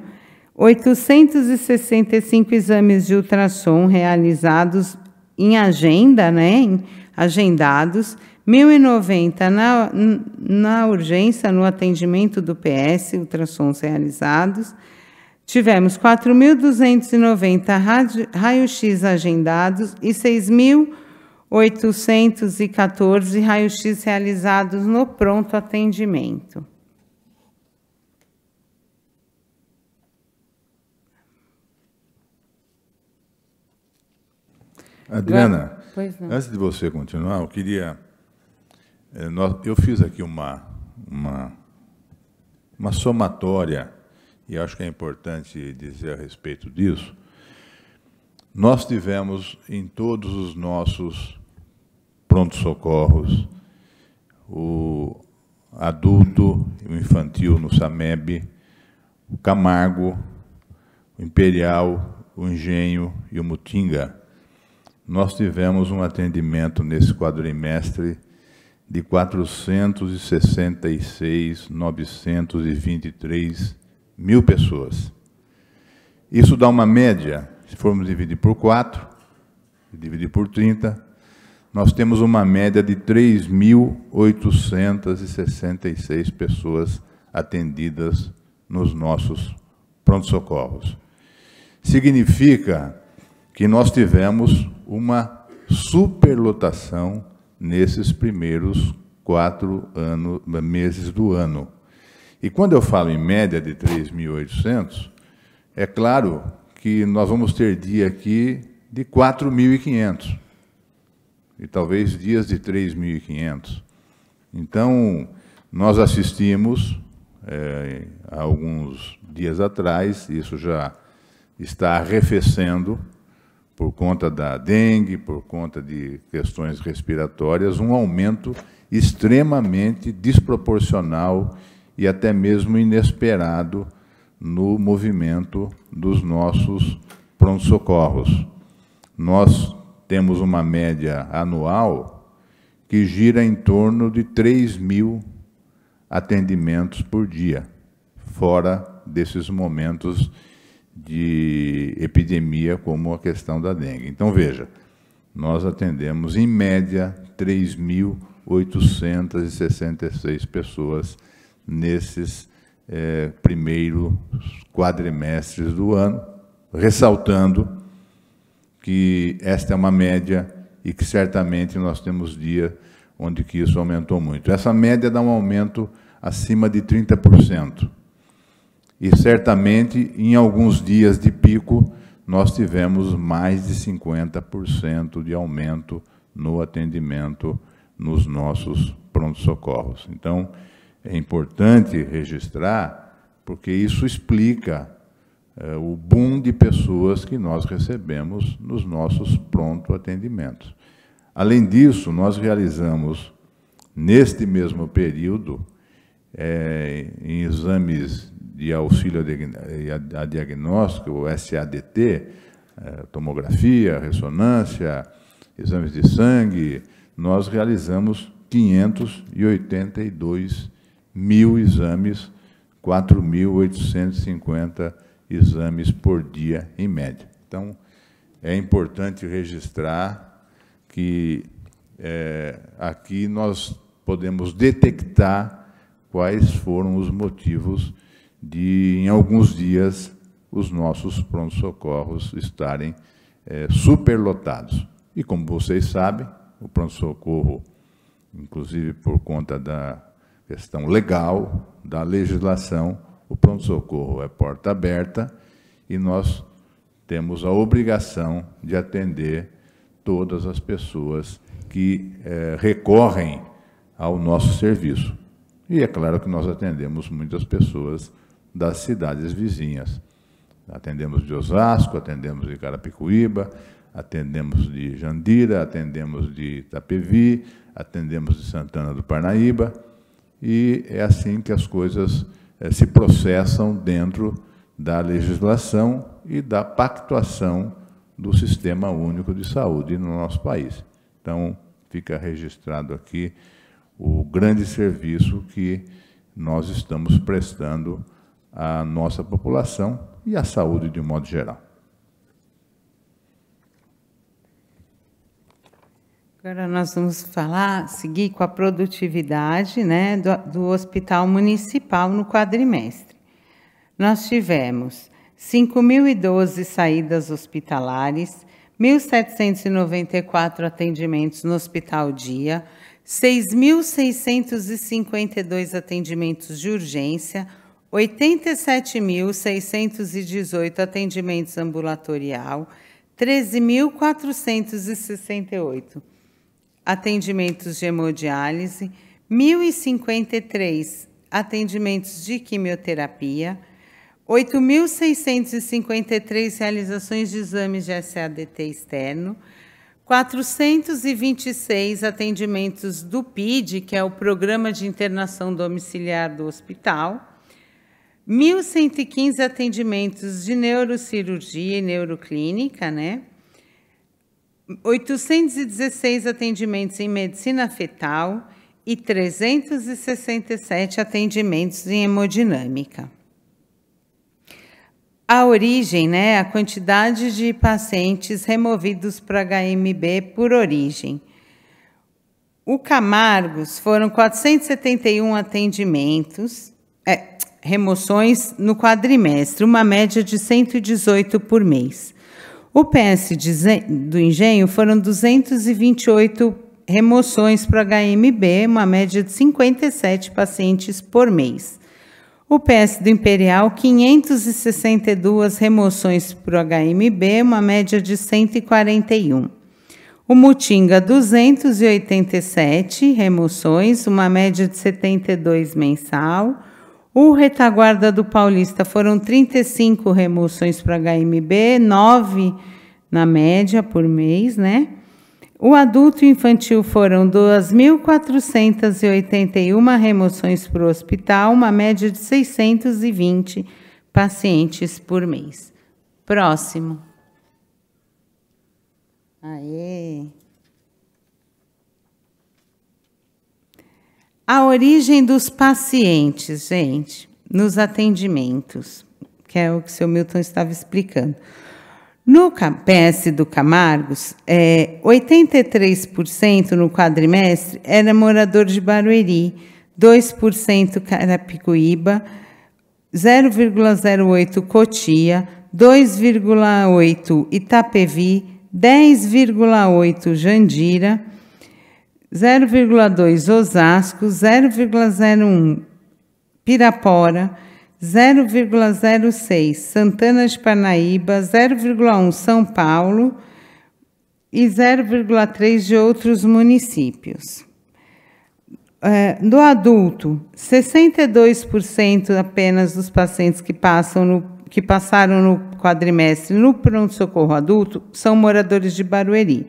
865 exames de ultrassom realizados em agenda, né? Agendados, 1.090 na, na urgência, no atendimento do PS, ultrassons realizados. Tivemos 4.290 raio-x agendados e 6.814 raio-x realizados no pronto atendimento. Adriana, antes de você continuar, eu queria. Eh, eu fiz aqui uma, uma, uma somatória, e acho que é importante dizer a respeito disso. Nós tivemos em todos os nossos prontos-socorros o adulto e o infantil no SAMEB, o Camargo, o Imperial, o Engenho e o Mutinga nós tivemos um atendimento nesse quadrimestre de 466.923 mil pessoas. Isso dá uma média, se formos dividir por 4, dividir por 30, nós temos uma média de 3.866 pessoas atendidas nos nossos pronto-socorros. Significa que nós tivemos uma superlotação nesses primeiros quatro ano, meses do ano. E quando eu falo em média de 3.800, é claro que nós vamos ter dia aqui de 4.500 e talvez dias de 3.500. Então, nós assistimos é, eh, há alguns dias atrás, isso já está arrefecendo, por conta da dengue, por conta de questões respiratórias, um aumento extremamente desproporcional e até mesmo inesperado no movimento dos nossos pronto-socorros. Nós temos uma média anual que gira em torno de 3 mil atendimentos por dia, fora desses momentos de epidemia como a questão da dengue. Então, veja, nós atendemos, em média, 3.866 pessoas nesses é, primeiros quadrimestres do ano, ressaltando que esta é uma média e que certamente nós temos dia onde que isso aumentou muito. Essa média dá um aumento acima de 30% e certamente em alguns dias de pico nós tivemos mais de 50% de aumento no atendimento nos nossos prontos-socorros. Então, é importante registrar, porque isso explica eh, o boom de pessoas que nós recebemos nos nossos pronto-atendimentos. Além disso, nós realizamos, neste mesmo período, eh, em exames de auxílio a, diagnóstico, o SADT, eh, tomografia, ressonância, exames de sangue, nós realizamos 582 mil exames, 4.850 exames por dia em média. Então, é importante registrar que é, aqui nós podemos detectar quais foram os motivos de, em alguns dias, os nossos pronto-socorros estarem é, superlotados. E como vocês sabem, o pronto-socorro, inclusive por conta da questão legal, da legislação, o pronto-socorro é porta aberta e nós temos a obrigação de atender todas as pessoas que é, recorrem ao nosso serviço. E é claro que nós atendemos muitas pessoas das cidades vizinhas. Atendemos de Osasco, atendemos de Carapicuíba, atendemos de Jandira, atendemos de Itapevi, atendemos de Santana do Parnaíba, e é assim que as coisas eh, se processam dentro da legislação e da pactuação do Sistema Único de Saúde no nosso país. Então, fica registrado aqui o grande serviço que nós estamos prestando a nossa população e a saúde de um modo geral. Agora nós vamos falar, seguir com a produtividade né, do, do Hospital Municipal no quadrimestre. Nós tivemos 5.012 saídas hospitalares, 1.794 atendimentos no Hospital Dia, 6.652 atendimentos de urgência, 87.618 atendimentos ambulatorial, 13.468 atendimentos de hemodiálise, 1.053 atendimentos de quimioterapia, 8.653 realizações de exames de SADT externo, 426 atendimentos do PID, que é o Programa de Internação Domiciliar do Hospital, 1.115 atendimentos de neurocirurgia e neuroclínica, né? 816 atendimentos em medicina fetal e 367 atendimentos em hemodinâmica. A origem, né, a quantidade de pacientes removidos para HMB por origem. O Camargos foram 471 atendimentos, é, remoções no quadrimestre, uma média de 118 por mês. O PS do Engenho foram 228 remoções para HMB, uma média de 57 pacientes por mês. O PS do Imperial, 562 remoções para HMB, uma média de 141. O Mutinga, 287 remoções, uma média de 72 mensal. O retaguarda do Paulista foram 35 remoções para HMB, 9 na média por mês, né? O adulto infantil foram 2.481 remoções para o hospital, uma média de 620 pacientes por mês. Próximo. Aê! A origem dos pacientes, gente, nos atendimentos, que é o que o seu Milton estava explicando. No PS do Camargos, é, 83% no quadrimestre era morador de Barueri, 2% Carapicuíba, 0,08% Cotia, 2,8% Itapevi, 10,8% Jandira, 0,2 Osasco, 0,01 Pirapora, 0,06 Santana de Parnaíba, 0,1 São Paulo e 0,3 de outros municípios. Eh, do adulto, 62% apenas dos pacientes que, passam no, que passaram no quadrimestre no pronto-socorro adulto são moradores de Barueri.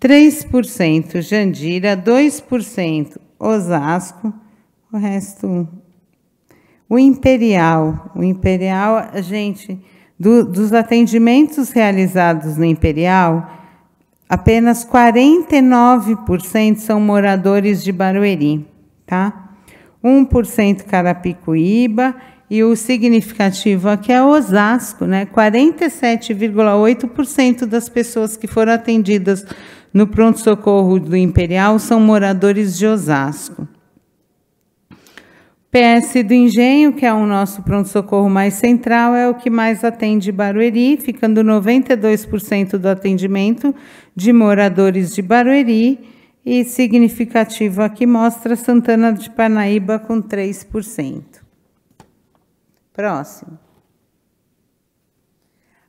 3% Jandira, 2% Osasco, o resto. O Imperial, o Imperial, a gente, do, dos atendimentos realizados no Imperial, apenas 49% são moradores de Barueri, tá? 1% Carapicuíba e o significativo aqui é Osasco, né? 47,8% das pessoas que foram atendidas no pronto-socorro do Imperial são moradores de Osasco. PS do Engenho, que é o nosso pronto-socorro mais central, é o que mais atende Barueri, ficando 92% do atendimento de moradores de Barueri e significativo aqui mostra Santana de Parnaíba com 3%. Próximo.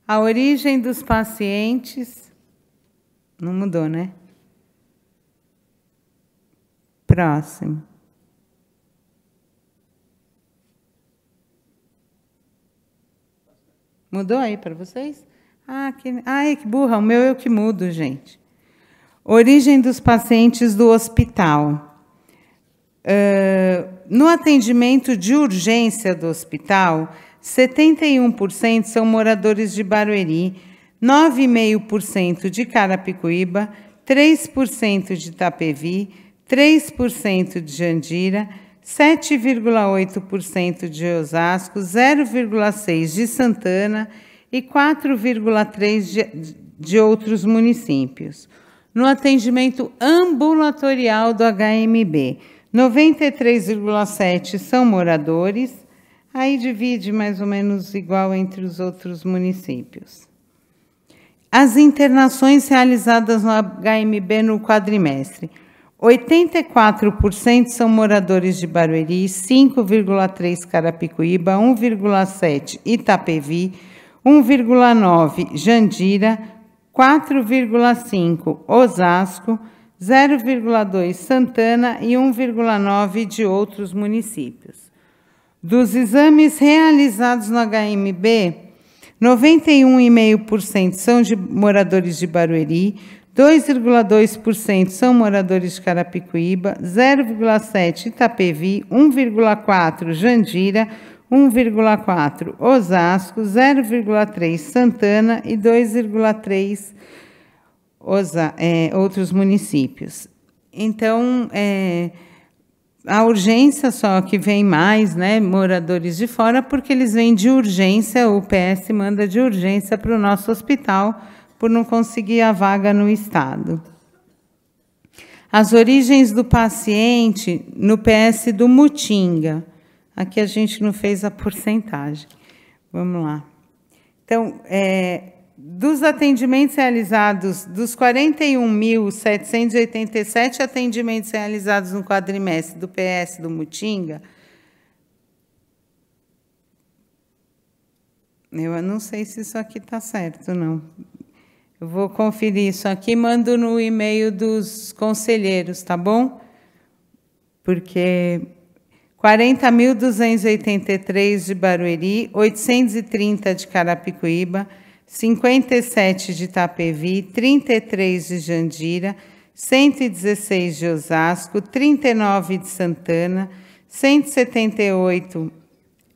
A origem dos pacientes não mudou, né? Próximo. Mudou aí para vocês? Ah, que, ai, que burra, o meu eu é que mudo, gente. Origem dos pacientes do hospital. Uh, no atendimento de urgência do hospital, 71% são moradores de Barueri, 9,5% de Carapicuíba, 3% de Itapevi, 3% de Jandira, 7,8% de Osasco, 0,6% de Santana e 4,3% de, de outros municípios. No atendimento ambulatorial do HMB, 93,7% são moradores, aí divide mais ou menos igual entre os outros municípios. As internações realizadas no HMB no quadrimestre. 84% são moradores de Barueri, 5,3% Carapicuíba, 1,7% Itapevi, 1,9% Jandira, 4,5% Osasco, 0,2% Santana e 1,9% de outros municípios. Dos exames realizados no HMB, 91,5% são de moradores de Barueri, 2,2% são moradores de Carapicuíba, 0,7% Itapevi, 1,4% Jandira, 1,4% Osasco, 0,3% Santana e 2,3% é, outros municípios. Então, é, a urgência só que vem mais, né, moradores de fora, porque eles vêm de urgência, o PS manda de urgência para o nosso hospital por não conseguir a vaga no estado. As origens do paciente no PS do Mutinga. Aqui a gente não fez a porcentagem. Vamos lá. Então, é, dos atendimentos realizados, dos 41.787 atendimentos realizados no quadrimestre do PS do Mutinga, eu não sei se isso aqui está certo, não. Eu vou conferir isso aqui, mando no e-mail dos conselheiros, tá bom? Porque 40.283 de Barueri, 830 de Carapicuíba, 57 de Itapevi, 33 de Jandira, 116 de Osasco, 39 de Santana, 178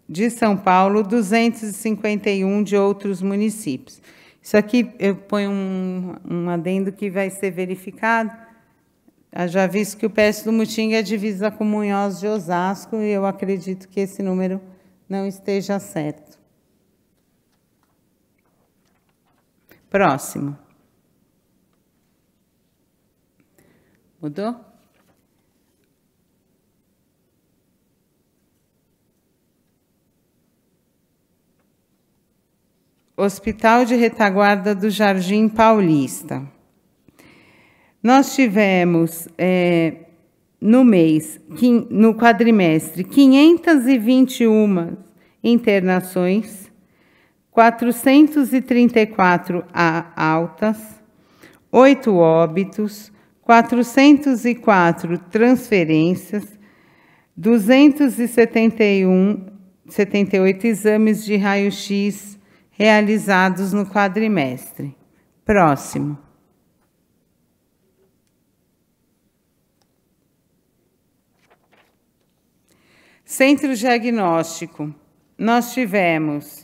de São Paulo, 251 de outros municípios. Isso aqui eu ponho um, um adendo que vai ser verificado. Eu já visto que o PS do Mutinga é divisa com Munhoz de Osasco e eu acredito que esse número não esteja certo. Próximo. Mudou? Hospital de Retaguarda do Jardim Paulista. Nós tivemos é, no mês, no quadrimestre, 521 internações, 434 altas, 8 óbitos, 404 transferências, 271 78 exames de raio-x realizados no quadrimestre. Próximo. Centro diagnóstico. Nós tivemos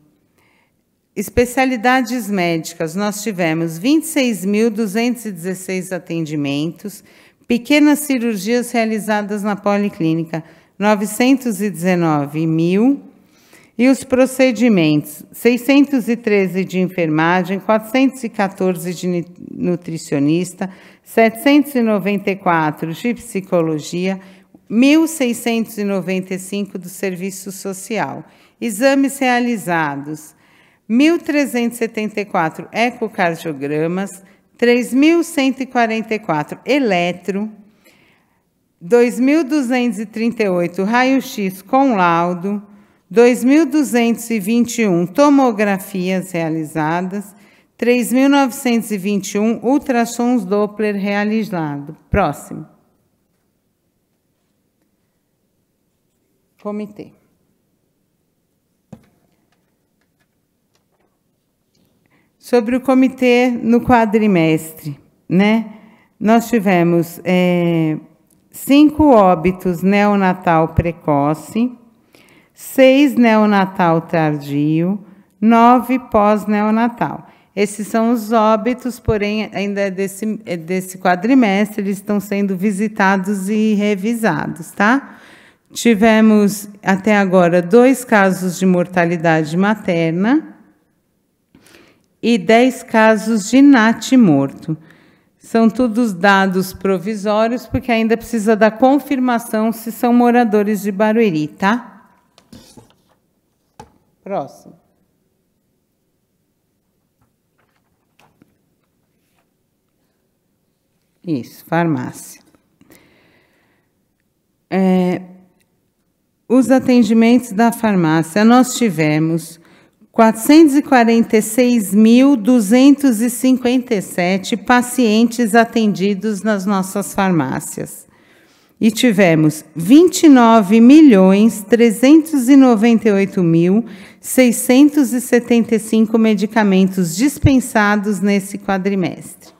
Especialidades médicas, nós tivemos 26.216 atendimentos, pequenas cirurgias realizadas na policlínica, 919 mil, e os procedimentos, 613 de enfermagem, 414 de nutricionista, 794 de psicologia, 1.695 do serviço social. Exames realizados, 1.374 ecocardiogramas, 3.144 eletro, 2.238 raio-x com laudo, 2.221 tomografias realizadas, 3.921 ultrassons Doppler realizado. Próximo. Comitê. Sobre o comitê no quadrimestre, né? Nós tivemos é, cinco óbitos neonatal precoce, seis neonatal tardio, nove pós-neonatal. Esses são os óbitos, porém, ainda é desse, é desse quadrimestre, eles estão sendo visitados e revisados, tá? Tivemos até agora dois casos de mortalidade materna, e 10 casos de NAT morto. São todos dados provisórios, porque ainda precisa da confirmação se são moradores de Barueri, tá? Próximo. Isso, farmácia. É, os atendimentos da farmácia, nós tivemos 446.257 pacientes atendidos nas nossas farmácias. E tivemos 29.398.675 medicamentos dispensados nesse quadrimestre.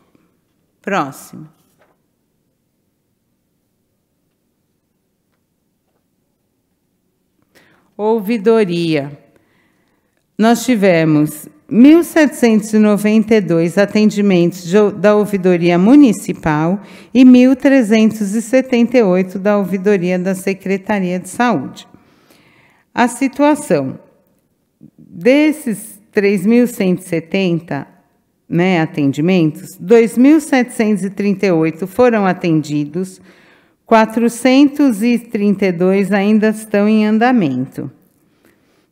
Próximo. Ouvidoria. Nós tivemos 1.792 atendimentos de, da ouvidoria municipal e 1.378 da ouvidoria da Secretaria de Saúde. A situação desses 3.170 né, atendimentos, 2.738 foram atendidos, 432 ainda estão em andamento.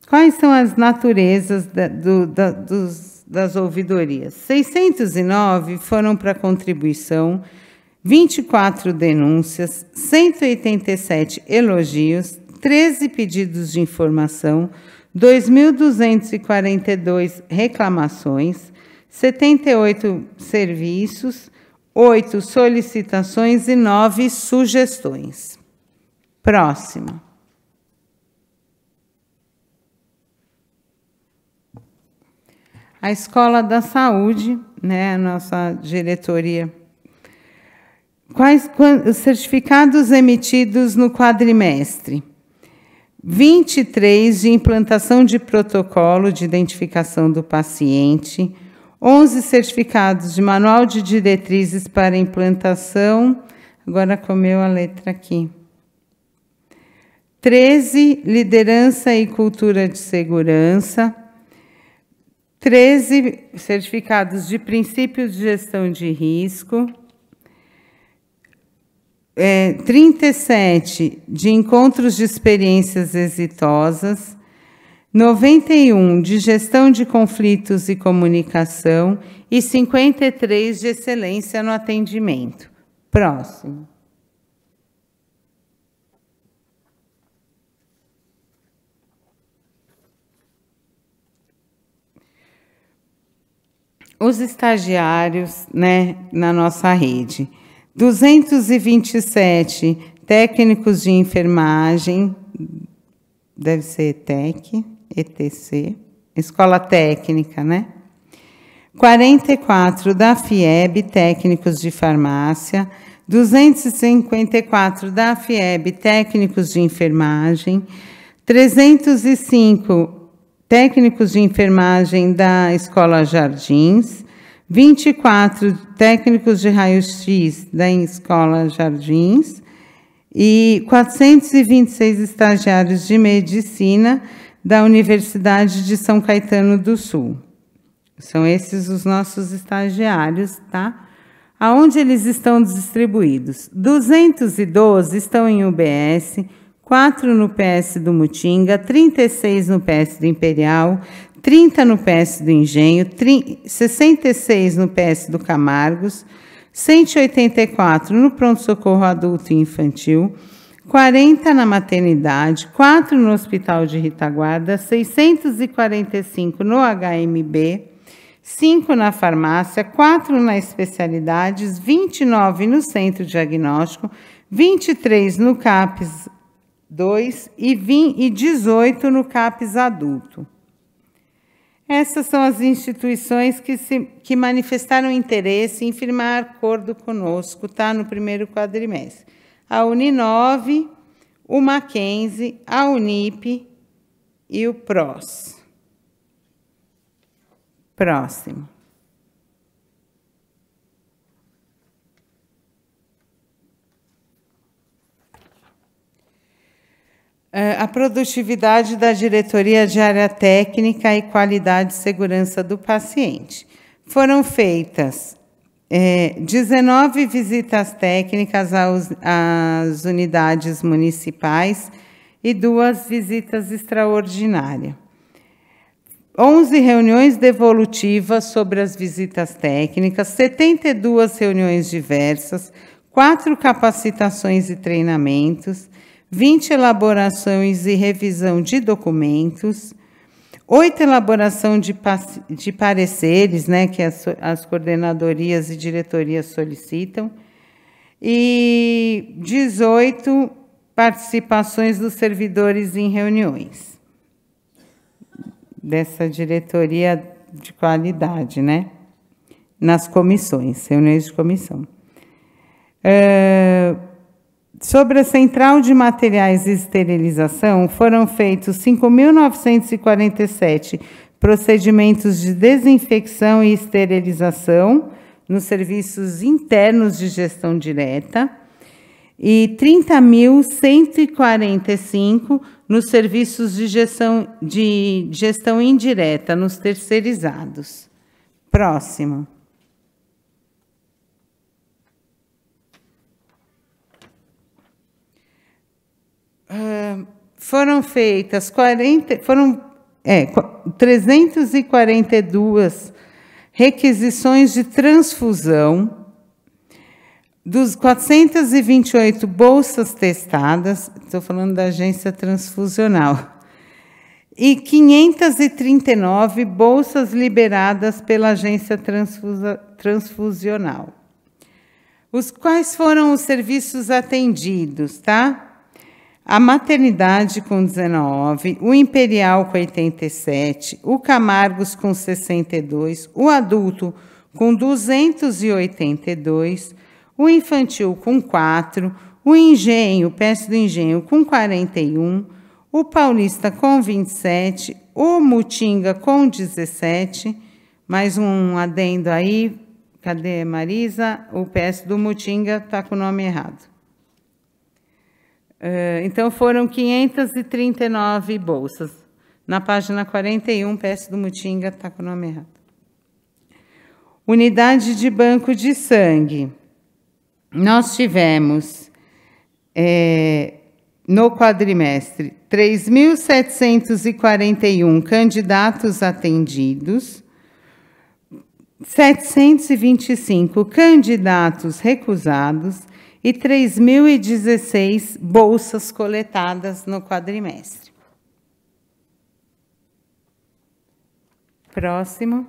Quais são as naturezas da, do, da, dos, das ouvidorias? 609 foram para contribuição, 24 denúncias, 187 elogios, 13 pedidos de informação, 2.242 reclamações, 78 serviços, 8 solicitações e 9 sugestões. Próximo. A Escola da Saúde, né, nossa diretoria. Quais os certificados emitidos no quadrimestre? 23 de implantação de protocolo de identificação do paciente, 11 certificados de manual de diretrizes para implantação. Agora comeu a letra aqui. 13 liderança e cultura de segurança, 13 certificados de princípios de gestão de risco, é, 37 de encontros de experiências exitosas, 91 de gestão de conflitos e comunicação e 53 de excelência no atendimento. Próximo. os estagiários né, na nossa rede. 227 técnicos de enfermagem, deve ser ETEC, ETC, escola técnica, né? 44 da FIEB, técnicos de farmácia, 254 da FIEB, técnicos de enfermagem, 305 técnicos de enfermagem da Escola Jardins, 24 técnicos de raio-x da Escola Jardins e 426 estagiários de medicina da Universidade de São Caetano do Sul. São esses os nossos estagiários, tá? Aonde eles estão distribuídos? 212 estão em UBS, 4 no PS do Mutinga, 36 no PS do Imperial, 30 no PS do Engenho, 66 no PS do Camargos, 184 no pronto-socorro adulto e infantil, 40 na maternidade, 4 no Hospital de Ritaguarda, 645 no HMB, 5 na farmácia, 4 na especialidades, 29 no centro diagnóstico, 23 no CAPES 2 e, 20, e 18 no CAPES adulto. Essas são as instituições que, se, que manifestaram interesse em firmar acordo conosco, tá? No primeiro quadrimestre. A Uninove, o Mackenzie, a Unip e o PROS. Próximo. É, a produtividade da diretoria de área técnica e qualidade e segurança do paciente. Foram feitas é, 19 visitas técnicas aos, às unidades municipais e duas visitas extraordinárias. 11 reuniões devolutivas sobre as visitas técnicas, 72 reuniões diversas, quatro capacitações e treinamentos, 20 elaborações e revisão de documentos, oito elaboração de, de pareceres, né, que as, as coordenadorias e diretorias solicitam, e 18 participações dos servidores em reuniões dessa diretoria de qualidade, né? Nas comissões, reuniões de comissão. Sobre a Central de Materiais de Esterilização, foram feitos 5.947 procedimentos de desinfecção e esterilização nos serviços internos de gestão direta e 30.145 nos serviços de gestão, de gestão indireta, nos terceirizados. Próximo. foram feitas 40, foram é, 342 requisições de transfusão, dos 428 bolsas testadas, estou falando da agência transfusional, e 539 bolsas liberadas pela agência transfusional. Os quais foram os serviços atendidos, tá? a Maternidade com 19, o Imperial com 87, o Camargos com 62, o Adulto com 282, o Infantil com 4, o Engenho, peço do Engenho, com 41, o Paulista com 27, o Mutinga com 17, mais um adendo aí, cadê Marisa? O PS do Mutinga está com o nome errado. Eh, então foram 539 bolsas. Na página 41, peço do Mutinga, está com o nome errado. Unidade de banco de sangue. Nós tivemos é, no quadrimestre 3.741 candidatos atendidos, 725 candidatos recusados e 3.016 bolsas coletadas no quadrimestre. Próximo.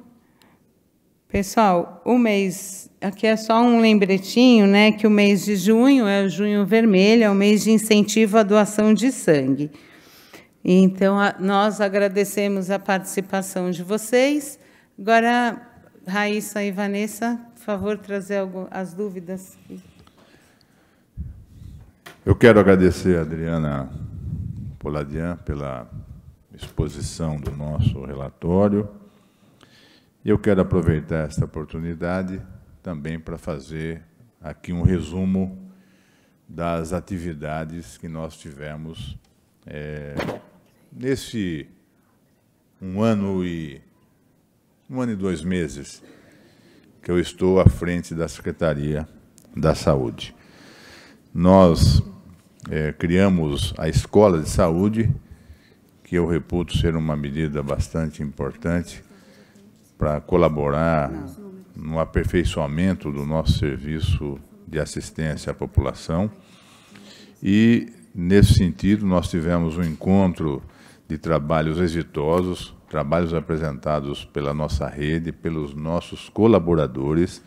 Pessoal, o mês, aqui é só um lembretinho, né, que o mês de junho é o junho vermelho, é o mês de incentivo à doação de sangue. Então, a, nós agradecemos a participação de vocês. Agora, Raíssa e Vanessa, por favor, trazer algo as dúvidas. Eu quero agradecer a Adriana Poladian pela exposição do nosso relatório. Eu quero aproveitar esta oportunidade também para fazer aqui um resumo das atividades que nós tivemos é, nesse um ano e um ano e dois meses que eu estou à frente da Secretaria da Saúde. Nós é, criamos a escola de saúde, que eu reputo ser uma medida bastante importante para colaborar no aperfeiçoamento do nosso serviço de assistência à população. E, nesse sentido, nós tivemos um encontro de trabalhos exitosos, trabalhos apresentados pela nossa rede, pelos nossos colaboradores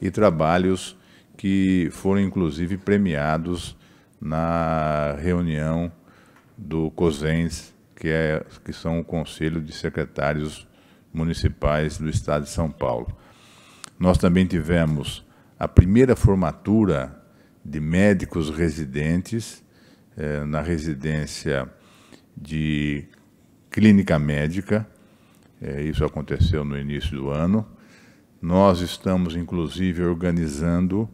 e trabalhos que foram inclusive premiados na reunião do COSENS, que, é, que são o Conselho de Secretários Municipais do Estado de São Paulo. Nós também tivemos a primeira formatura de médicos residentes eh, na residência de clínica médica. Eh, isso aconteceu no início do ano. Nós estamos, inclusive, organizando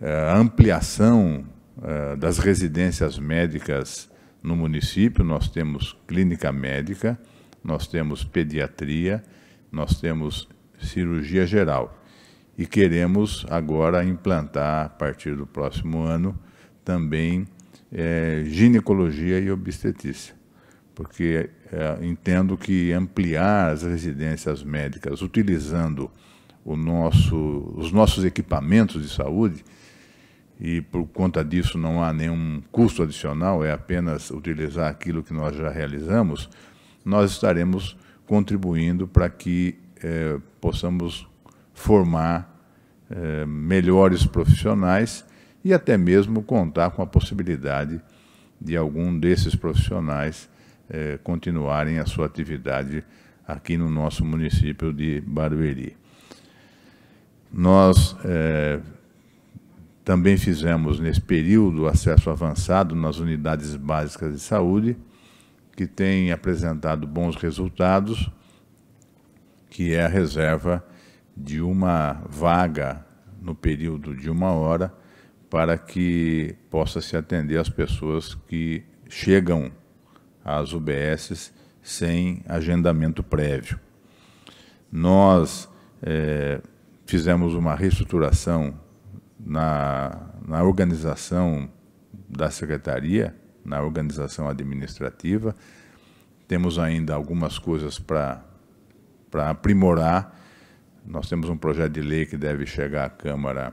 eh, a ampliação eh, das residências médicas no município, nós temos clínica médica, nós temos pediatria, nós temos cirurgia geral. E queremos agora implantar, a partir do próximo ano, também é, ginecologia e obstetrícia. Porque é, entendo que ampliar as residências médicas utilizando nosso, os nossos equipamentos de saúde e por conta disso não há nenhum custo adicional, é apenas utilizar aquilo que nós já realizamos, nós estaremos contribuindo para que eh, possamos formar eh, melhores profissionais e até mesmo contar com a possibilidade de algum desses profissionais eh, continuarem a sua atividade aqui no nosso município de Barueri. Nós também fizemos, nesse período, acesso avançado nas unidades básicas de saúde, que tem apresentado bons resultados, que é a reserva de uma vaga no período de uma hora para que possa se atender as pessoas que chegam às UBSs sem agendamento prévio. Nós é, fizemos uma reestruturação na, na organização da secretaria, na organização administrativa. Temos ainda algumas coisas para aprimorar. Nós temos um projeto de lei que deve chegar à Câmara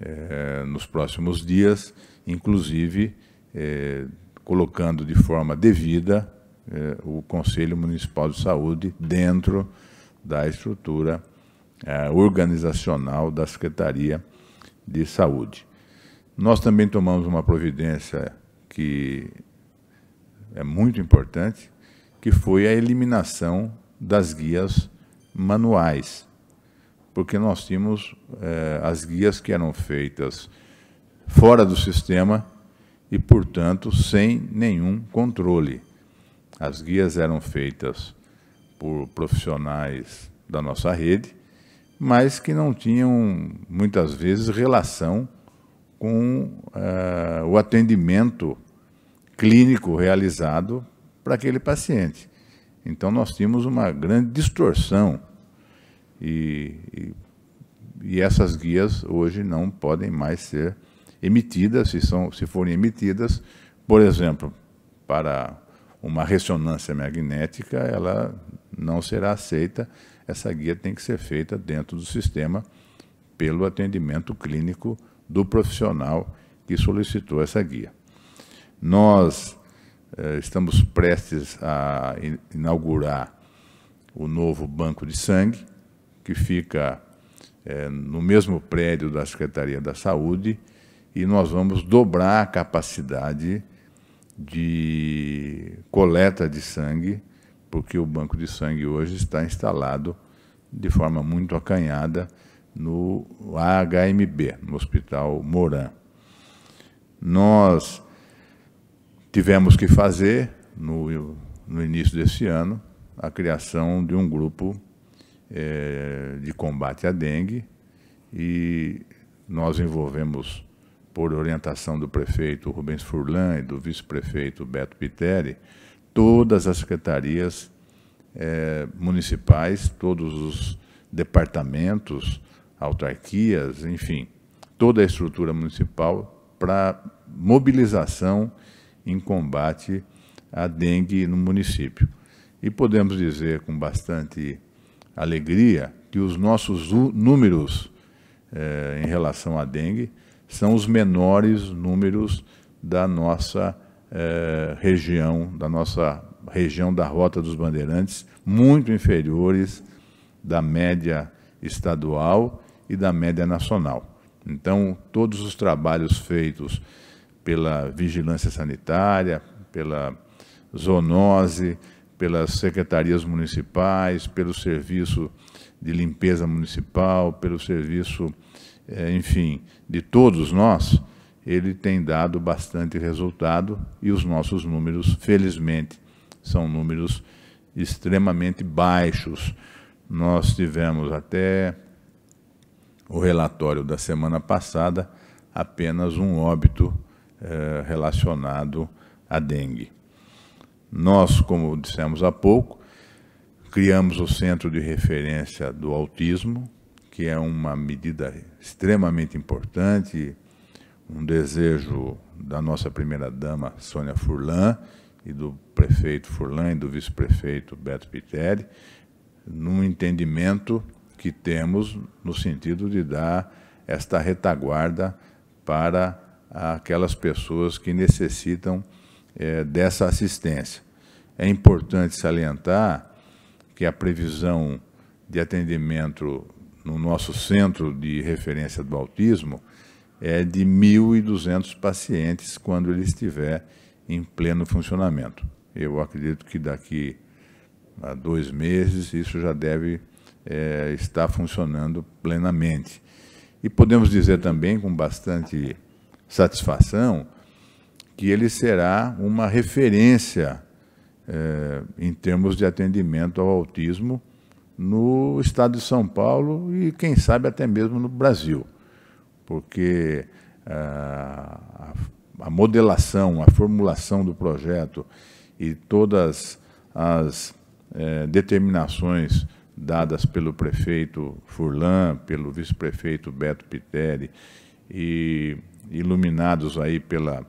eh, nos próximos dias, inclusive eh, colocando de forma devida eh, o Conselho Municipal de Saúde dentro da estrutura organizacional da Secretaria de saúde. Nós também tomamos uma providência que é muito importante, que foi a eliminação das guias manuais, porque nós tínhamos eh, as guias que eram feitas fora do sistema e, portanto, sem nenhum controle. As guias eram feitas por profissionais da nossa rede mas que não tinham, muitas vezes, relação com uh, o atendimento clínico realizado para aquele paciente. Então, nós tínhamos uma grande distorção e, e, e essas guias hoje não podem mais ser emitidas, se, são, se forem emitidas, por exemplo, para uma ressonância magnética, ela não será aceita essa guia tem que ser feita dentro do sistema pelo atendimento clínico do profissional que solicitou essa guia. Nós eh, estamos prestes a inaugurar o novo banco de sangue, que fica eh, no mesmo prédio da Secretaria da Saúde, e nós vamos dobrar a capacidade de coleta de sangue porque o banco de sangue hoje está instalado de forma muito acanhada no AHMB, no Hospital Morã. Nós tivemos que fazer, no, no início desse ano, a criação de um grupo é, de combate à dengue e nós envolvemos, por orientação do prefeito Rubens Furlan e do vice-prefeito Beto Piteri, todas as secretarias é, municipais, todos os departamentos, autarquias, enfim, toda a estrutura municipal para mobilização em combate à dengue no município. E podemos dizer com bastante alegria que os nossos números é, em relação à dengue são os menores números da nossa é, região, da nossa região da Rota dos Bandeirantes, muito inferiores da média estadual e da média nacional. Então, todos os trabalhos feitos pela vigilância sanitária, pela zoonose, pelas secretarias municipais, pelo serviço de limpeza municipal, pelo serviço, é, enfim, de todos nós, ele tem dado bastante resultado e os nossos números, felizmente, são números extremamente baixos. Nós tivemos até o relatório da semana passada apenas um óbito eh, relacionado à dengue. Nós, como dissemos há pouco, criamos o Centro de Referência do Autismo, que é uma medida extremamente importante um desejo da nossa primeira-dama, Sônia Furlan, e do prefeito Furlan e do vice-prefeito Beto Pitelli, num entendimento que temos no sentido de dar esta retaguarda para aquelas pessoas que necessitam é, dessa assistência. É importante salientar que a previsão de atendimento no nosso centro de referência do autismo é de 1.200 pacientes quando ele estiver em pleno funcionamento. Eu acredito que daqui a dois meses isso já deve é, estar funcionando plenamente. E podemos dizer também com bastante satisfação que ele será uma referência é, em termos de atendimento ao autismo no estado de São Paulo e, quem sabe, até mesmo no Brasil porque ah, a, a modelação, a formulação do projeto e todas as eh, determinações dadas pelo prefeito Furlan, pelo vice-prefeito Beto Piteri, e iluminados aí pela,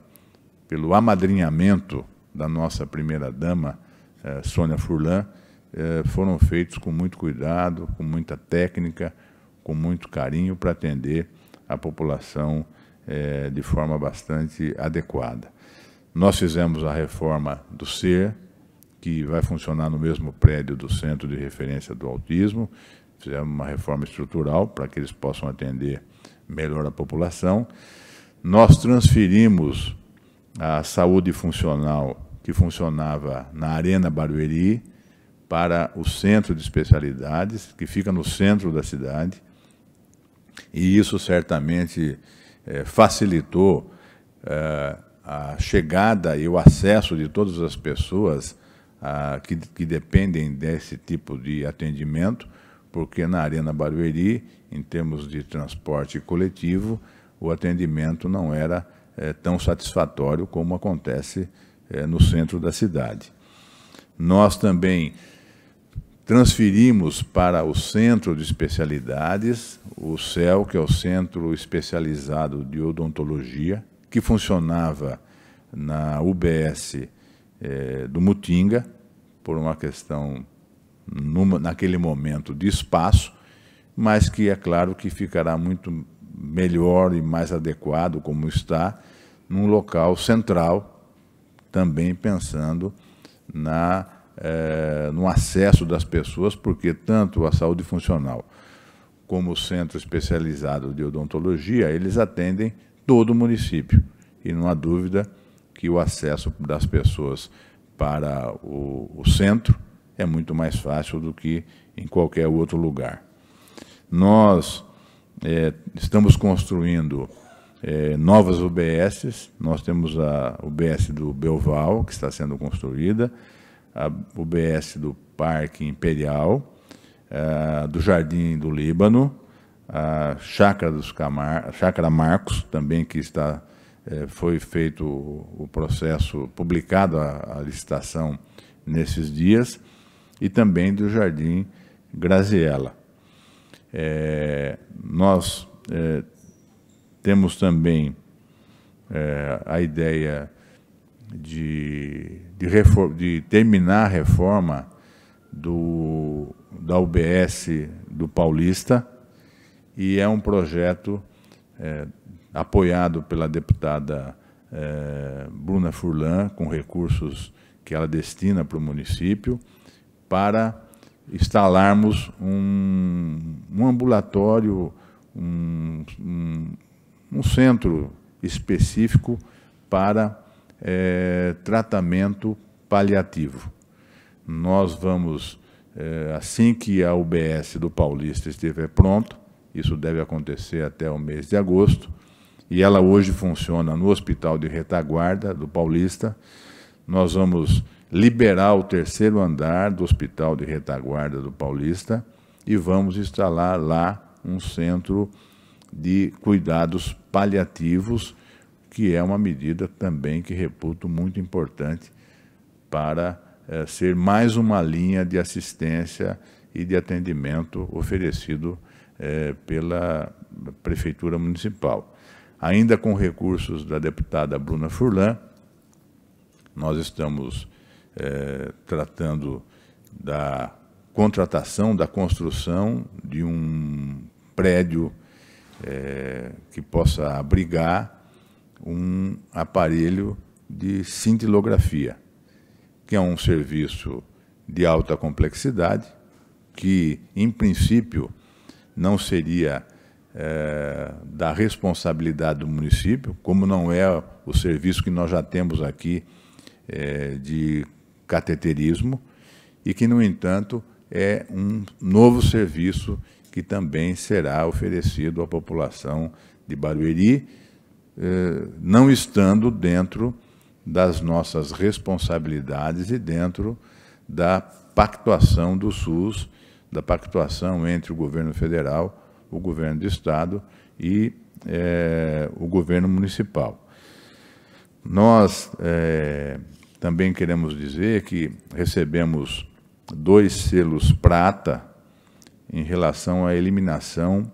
pelo amadrinhamento da nossa primeira-dama, eh, Sônia Furlan, eh, foram feitos com muito cuidado, com muita técnica, com muito carinho para atender a população é, de forma bastante adequada. Nós fizemos a reforma do SER, que vai funcionar no mesmo prédio do Centro de Referência do Autismo. Fizemos uma reforma estrutural para que eles possam atender melhor a população. Nós transferimos a saúde funcional que funcionava na Arena Barueri para o Centro de Especialidades, que fica no centro da cidade. E isso certamente é, facilitou é, a chegada e o acesso de todas as pessoas a, ah, que, que dependem desse tipo de atendimento, porque na Arena Barueri, em termos de transporte coletivo, o atendimento não era é, tão satisfatório como acontece no centro da cidade. Nós também Transferimos para o Centro de Especialidades, o CEL, que é o Centro Especializado de Odontologia, que funcionava na UBS é, eh, do Mutinga, por uma questão, numa, naquele momento, de espaço, mas que é claro que ficará muito melhor e mais adequado como está, num local central, também pensando na é, no acesso das pessoas, porque tanto a saúde funcional como o Centro Especializado de Odontologia, eles atendem todo o município. E não há dúvida que o acesso das pessoas para o, o centro é muito mais fácil do que em qualquer outro lugar. Nós é, estamos construindo é, novas UBSs, nós temos a UBS do Belval, que está sendo construída, a UBS do Parque Imperial, uh, do Jardim do Líbano, a Chácara, dos Camar Chácara Marcos, também que está, é, foi feito o, o processo, publicado a, a, licitação nesses dias, e também do Jardim Graziella. É, nós é, temos também é, a ideia de de, de terminar a reforma do, da UBS do Paulista, e é um projeto é, apoiado pela deputada é, Bruna Furlan, com recursos que ela destina para o município, para instalarmos um, um ambulatório, um, um, um centro específico para é, tratamento paliativo. Nós vamos, é, assim que a UBS do Paulista estiver pronto, isso deve acontecer até o mês de agosto, e ela hoje funciona no Hospital de Retaguarda do Paulista. Nós vamos liberar o terceiro andar do Hospital de Retaguarda do Paulista e vamos instalar lá um centro de cuidados paliativos que é uma medida também que reputo muito importante para é, ser mais uma linha de assistência e de atendimento oferecido é, pela Prefeitura Municipal. Ainda com recursos da deputada Bruna Furlan, nós estamos é, tratando da contratação, da construção de um prédio que possa abrigar um aparelho de cintilografia, que é um serviço de alta complexidade, que, em princípio, não seria é, da responsabilidade do município, como não é o serviço que nós já temos aqui é, de cateterismo, e que, no entanto, é um novo serviço que também será oferecido à população de Barueri, eh, não estando dentro das nossas responsabilidades e dentro da pactuação do SUS, da pactuação entre o governo federal, o governo do estado e é, o governo municipal. Nós é, também queremos dizer que recebemos dois selos prata em relação à eliminação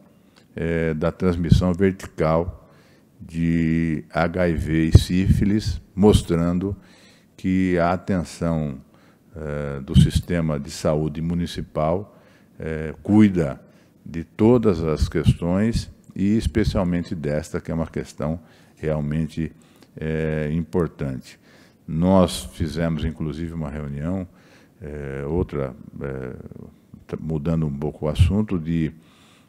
é, da transmissão vertical de HIV e sífilis, mostrando que a atenção eh, do sistema de saúde municipal eh, cuida de todas as questões e especialmente desta, que é uma questão realmente eh, importante. Nós fizemos, inclusive, uma reunião, eh, outra, eh, mudando um pouco o assunto, de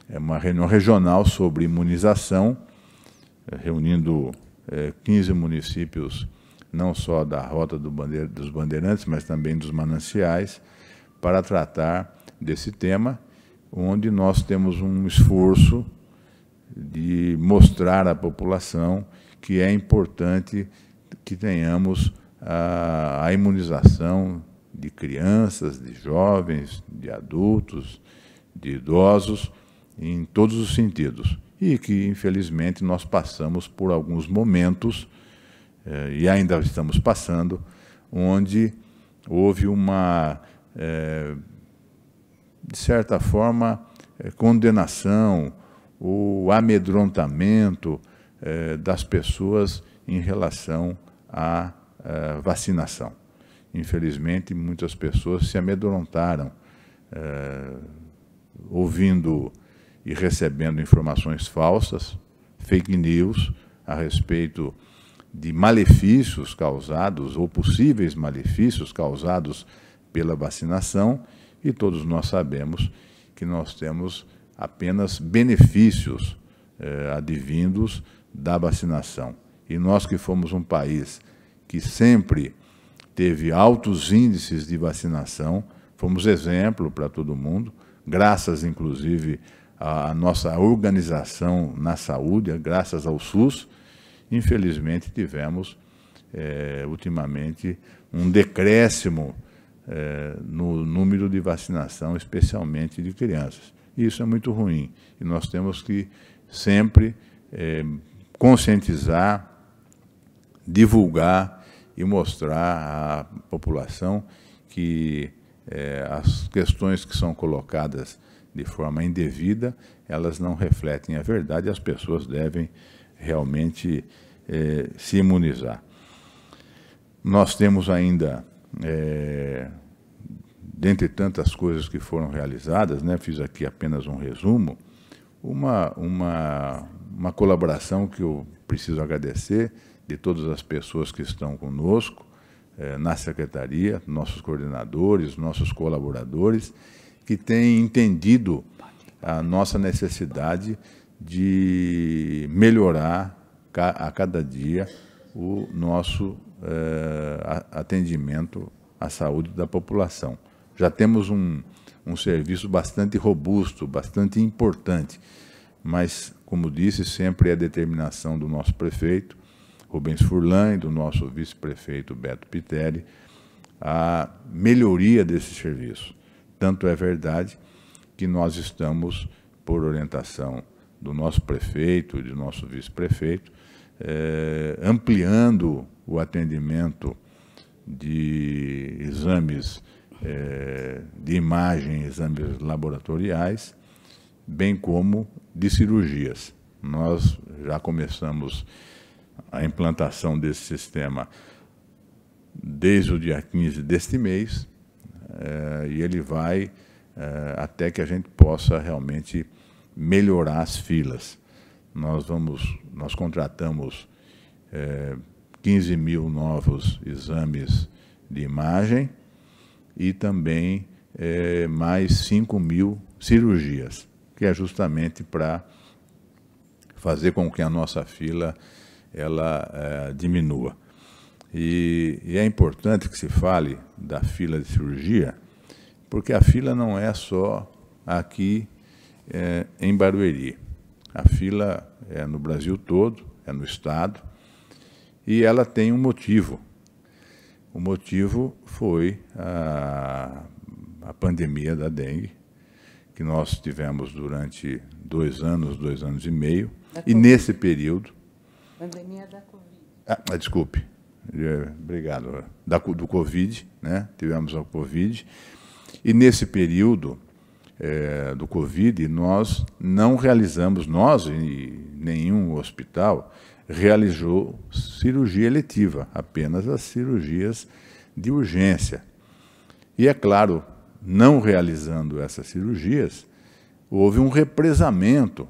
eh, uma reunião regional sobre imunização, reunindo é, 15 municípios, não só da Rota do Bandeira, dos Bandeirantes, mas também dos Mananciais, para tratar desse tema, onde nós temos um esforço de mostrar à população que é importante que tenhamos a, a imunização de crianças, de jovens, de adultos, de idosos, em todos os sentidos e que, infelizmente, nós passamos por alguns momentos, eh, e ainda estamos passando, onde houve uma, eh, de certa forma, eh, condenação ou amedrontamento das pessoas em relação à vacinação. Infelizmente, muitas pessoas se amedrontaram ouvindo e recebendo informações falsas, fake news a respeito de malefícios causados ou possíveis malefícios causados pela vacinação, e todos nós sabemos que nós temos apenas benefícios eh, advindos da vacinação. E nós que fomos um país que sempre teve altos índices de vacinação, fomos exemplo para todo mundo, graças inclusive a nossa organização na saúde, graças ao SUS, infelizmente tivemos é, ultimamente um decréscimo é, no número de vacinação, especialmente de crianças. E isso é muito ruim e nós temos que sempre é, conscientizar, divulgar e mostrar à população que as questões que são colocadas de forma indevida, elas não refletem a verdade e as pessoas devem realmente eh, se imunizar. Nós temos ainda, eh, dentre tantas coisas que foram realizadas, né, fiz aqui apenas um resumo, uma, uma, uma colaboração que eu preciso agradecer de todas as pessoas que estão conosco eh, na secretaria, nossos coordenadores, nossos colaboradores que tem entendido a nossa necessidade de melhorar a cada dia o nosso eh, atendimento à saúde da população. Já temos um, um serviço bastante robusto, bastante importante, mas, como disse, sempre é a determinação do nosso prefeito, Rubens Furlan, e do nosso vice-prefeito Beto Pitelli, a melhoria desse serviço. Tanto é verdade que nós estamos, por orientação do nosso prefeito e do nosso vice-prefeito, eh, ampliando o atendimento de exames eh, de imagem, exames laboratoriais, bem como de cirurgias. Nós já começamos a implantação desse sistema desde o dia 15 deste mês eh, e ele vai eh, até que a gente possa realmente melhorar as filas. Nós vamos, nós contratamos 15 eh, mil novos exames de imagem e também mais 5 mil cirurgias, que é justamente para fazer com que a nossa fila ela diminua. E, e, é importante que se fale da fila de cirurgia, porque a fila não é só aqui é, em Barueri. A fila é no Brasil todo, é no Estado, e ela tem um motivo. O motivo foi a, a pandemia da dengue, que nós tivemos durante dois anos, dois anos e meio, da e COVID. nesse período. Pandemia da Covid. Ah, desculpe, é, obrigado, da, do Covid, né? tivemos a Covid, e nesse período é, do Covid, nós não realizamos, nós e nenhum hospital, realizou cirurgia eletiva, apenas as cirurgias de urgência. E é claro, não realizando essas cirurgias, houve um represamento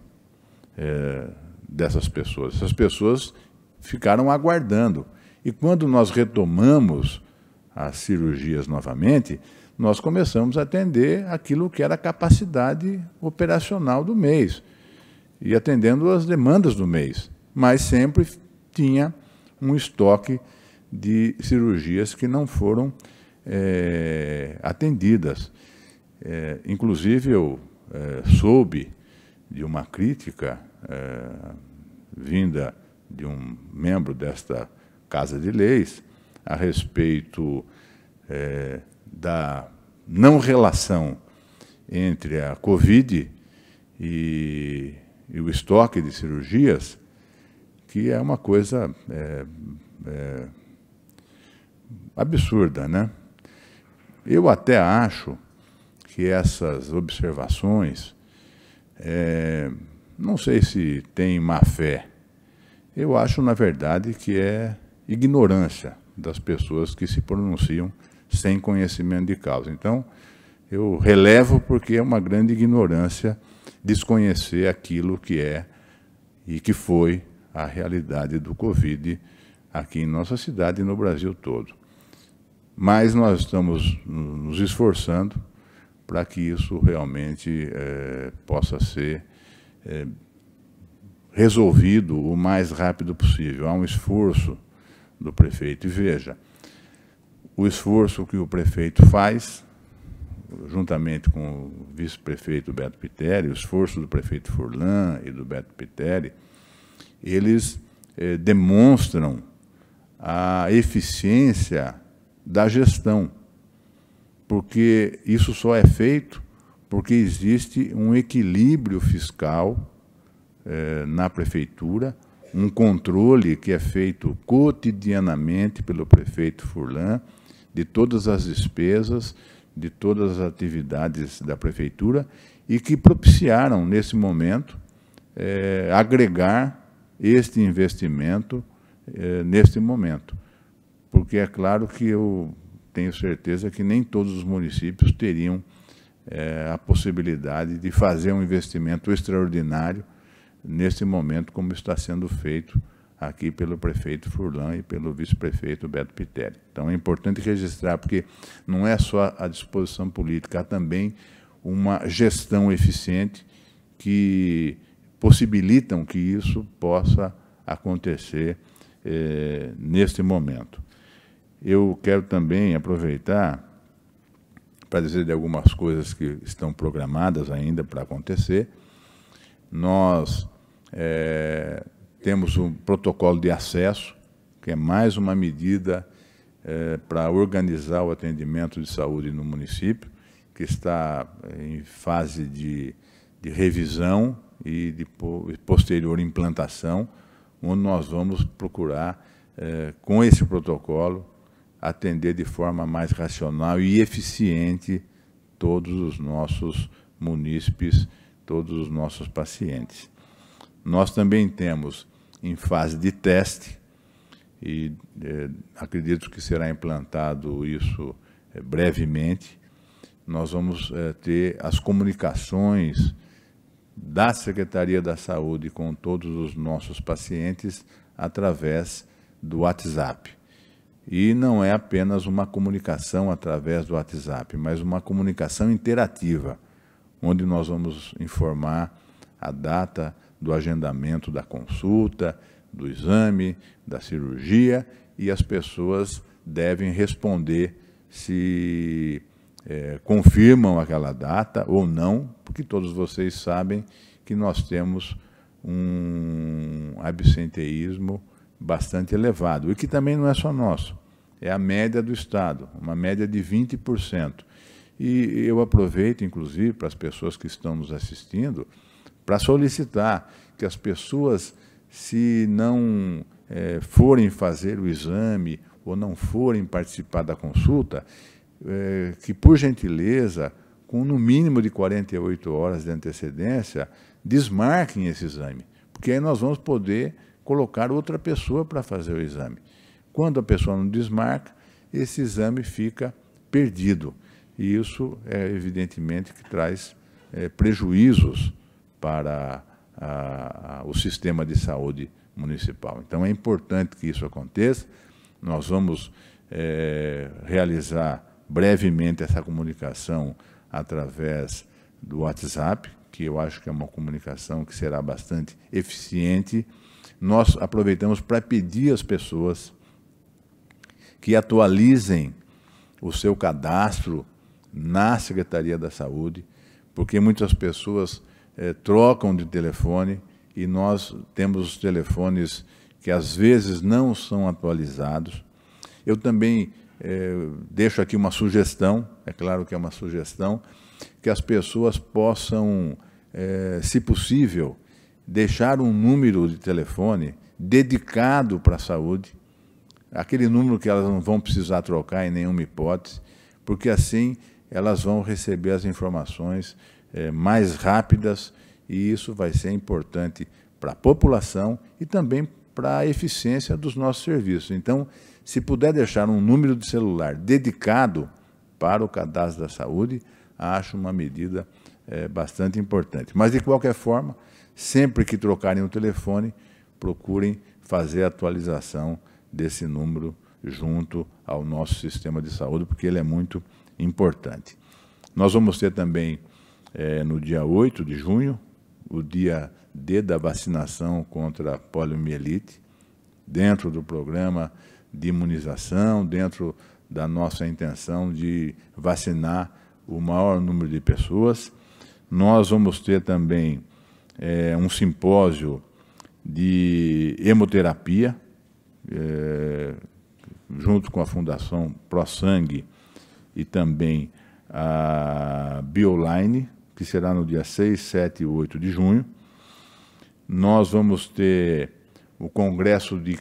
é, dessas pessoas. Essas pessoas ficaram aguardando. E quando nós retomamos as cirurgias novamente, nós começamos a atender aquilo que era a capacidade operacional do mês e atendendo as demandas do mês, mas sempre tinha um estoque de cirurgias que não foram é, atendidas. É, inclusive, eu é, soube de uma crítica vinda de um membro desta Casa de Leis a respeito é, da não relação entre a Covid e, e, o estoque de cirurgias, que é uma coisa é, é, absurda, né? Eu até acho que essas observações, é, não sei se tem má fé. Eu acho, na verdade, que é ignorância das pessoas que se pronunciam sem conhecimento de causa. Então, eu relevo porque é uma grande ignorância desconhecer aquilo que é e que foi a realidade do Covid aqui em nossa cidade e no Brasil todo. Mas nós estamos nos esforçando para que isso realmente é, possa ser é, resolvido o mais rápido possível. Há um esforço do prefeito. E veja, o esforço que o prefeito faz, juntamente com o vice-prefeito Beto Piteri, o esforço do prefeito Furlan e do Beto Piteri, eles eh, demonstram a eficiência da gestão, porque isso só é feito porque existe um equilíbrio fiscal eh, na prefeitura um controle que é feito cotidianamente pelo prefeito Furlan de todas as despesas, de todas as atividades da prefeitura e que propiciaram, nesse momento, é, agregar este investimento é, neste momento. Porque é claro que eu tenho certeza que nem todos os municípios teriam é, a possibilidade de fazer um investimento extraordinário nesse momento, como está sendo feito aqui pelo prefeito Furlan e pelo vice-prefeito Beto Pitelli. Então é importante registrar, porque não é só a disposição política, há também uma gestão eficiente que possibilitam que isso possa acontecer eh, neste momento. Eu quero também aproveitar para dizer de algumas coisas que estão programadas ainda para acontecer. Nós é, temos um protocolo de acesso, que é mais uma medida é, para organizar o atendimento de saúde no município, que está é, em fase de, de revisão e de posterior implantação, onde nós vamos procurar, é, com esse protocolo, atender de forma mais racional e eficiente todos os nossos munícipes, todos os nossos pacientes. Nós também temos em fase de teste, e é, acredito que será implantado isso é, brevemente, nós vamos é, ter as comunicações da Secretaria da Saúde com todos os nossos pacientes através do WhatsApp. E não é apenas uma comunicação através do WhatsApp, mas uma comunicação interativa, onde nós vamos informar a data do agendamento da consulta, do exame, da cirurgia, e as pessoas devem responder se é, confirmam aquela data ou não, porque todos vocês sabem que nós temos um absenteísmo bastante elevado, e que também não é só nosso, é a média do Estado, uma média de 20%. E eu aproveito, inclusive, para as pessoas que estão nos assistindo, para solicitar que as pessoas, se não é, forem fazer o exame ou não forem participar da consulta, é, que por gentileza, com no mínimo de 48 horas de antecedência, desmarquem esse exame, porque aí nós vamos poder colocar outra pessoa para fazer o exame. Quando a pessoa não desmarca, esse exame fica perdido. E isso, é, evidentemente, que traz é, prejuízos para a, a, o sistema de saúde municipal. Então é importante que isso aconteça. Nós vamos é, realizar brevemente essa comunicação através do WhatsApp, que eu acho que é uma comunicação que será bastante eficiente. Nós aproveitamos para pedir às pessoas que atualizem o seu cadastro na Secretaria da Saúde, porque muitas pessoas eh, trocam de telefone e nós temos os telefones que às vezes não são atualizados. Eu também eh, deixo aqui uma sugestão, é claro que é uma sugestão, que as pessoas possam, eh, se possível, deixar um número de telefone dedicado para a saúde, aquele número que elas não vão precisar trocar em nenhuma hipótese, porque assim elas vão receber as informações é, mais rápidas, e isso vai ser importante para a população e também para a eficiência dos nossos serviços. Então, se puder deixar um número de celular dedicado para o cadastro da saúde, acho uma medida é, bastante importante. Mas, de qualquer forma, sempre que trocarem o telefone, procurem fazer a atualização desse número junto ao nosso sistema de saúde, porque ele é muito importante. Nós vamos ter também é, no dia 8 de junho, o dia D da vacinação contra a poliomielite, dentro do programa de imunização, dentro da nossa intenção de vacinar o maior número de pessoas. Nós vamos ter também é, um simpósio de hemoterapia, é, junto com a Fundação ProSangue e também a Bioline, que será no dia 6, 7 e 8 de junho. Nós vamos ter o Congresso de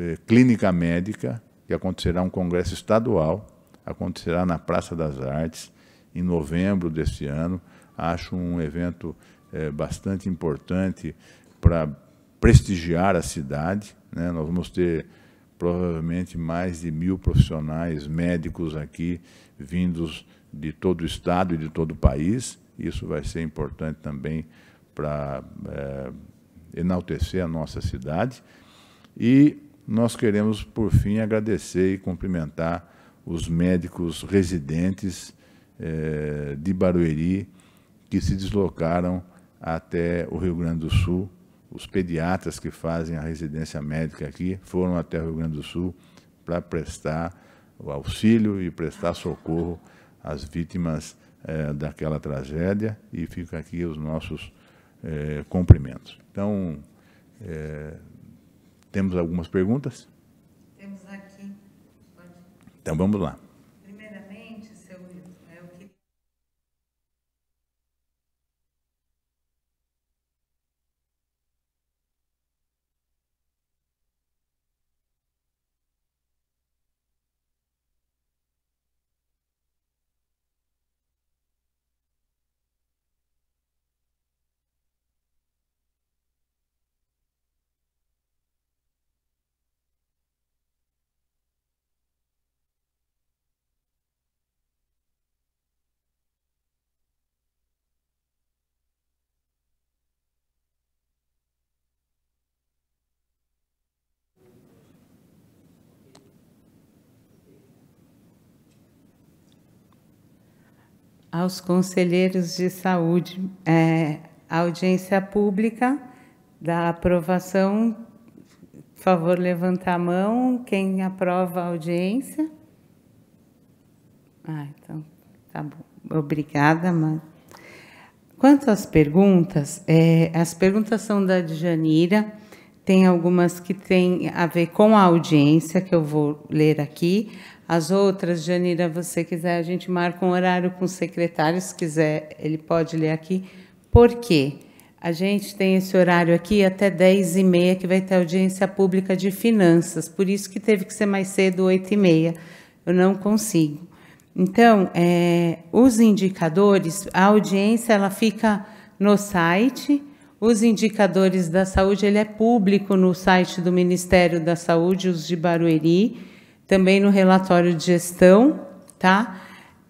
eh, Clínica Médica, que acontecerá um congresso estadual, acontecerá na Praça das Artes, em novembro deste ano. Acho um evento é, bastante importante para prestigiar a cidade. Né? Nós vamos ter provavelmente mais de mil profissionais médicos aqui, vindos de todo o estado e de todo o país. Isso vai ser importante também para é, eh, enaltecer a nossa cidade. E nós queremos, por fim, agradecer e cumprimentar os médicos residentes é, de Barueri que se deslocaram até o Rio Grande do Sul. Os pediatras que fazem a residência médica aqui foram até o Rio Grande do Sul para prestar o auxílio e prestar socorro às vítimas é, daquela tragédia e fica aqui os nossos é, cumprimentos. Então, é, temos algumas perguntas? Temos aqui. Pode. Então vamos lá. aos conselheiros de saúde, é, audiência pública da aprovação. Por favor, levantar a mão. Quem aprova a audiência? Ah, então, tá bom. Obrigada, Mari. Quanto às perguntas, é, as perguntas são da Djanira. Tem algumas que têm a ver com a audiência, que eu vou ler aqui. As outras, Janira, você quiser, a gente marca um horário com o secretário, se quiser, ele pode ler aqui. Por quê? A gente tem esse horário aqui até 10 e meia, que vai ter audiência pública de finanças, por isso que teve que ser mais cedo, 8 e meia. Eu não consigo. Então, é, os indicadores, a audiência ela fica no site, os indicadores da saúde, ele é público no site do Ministério da Saúde, os de Barueri, também no relatório de gestão, tá?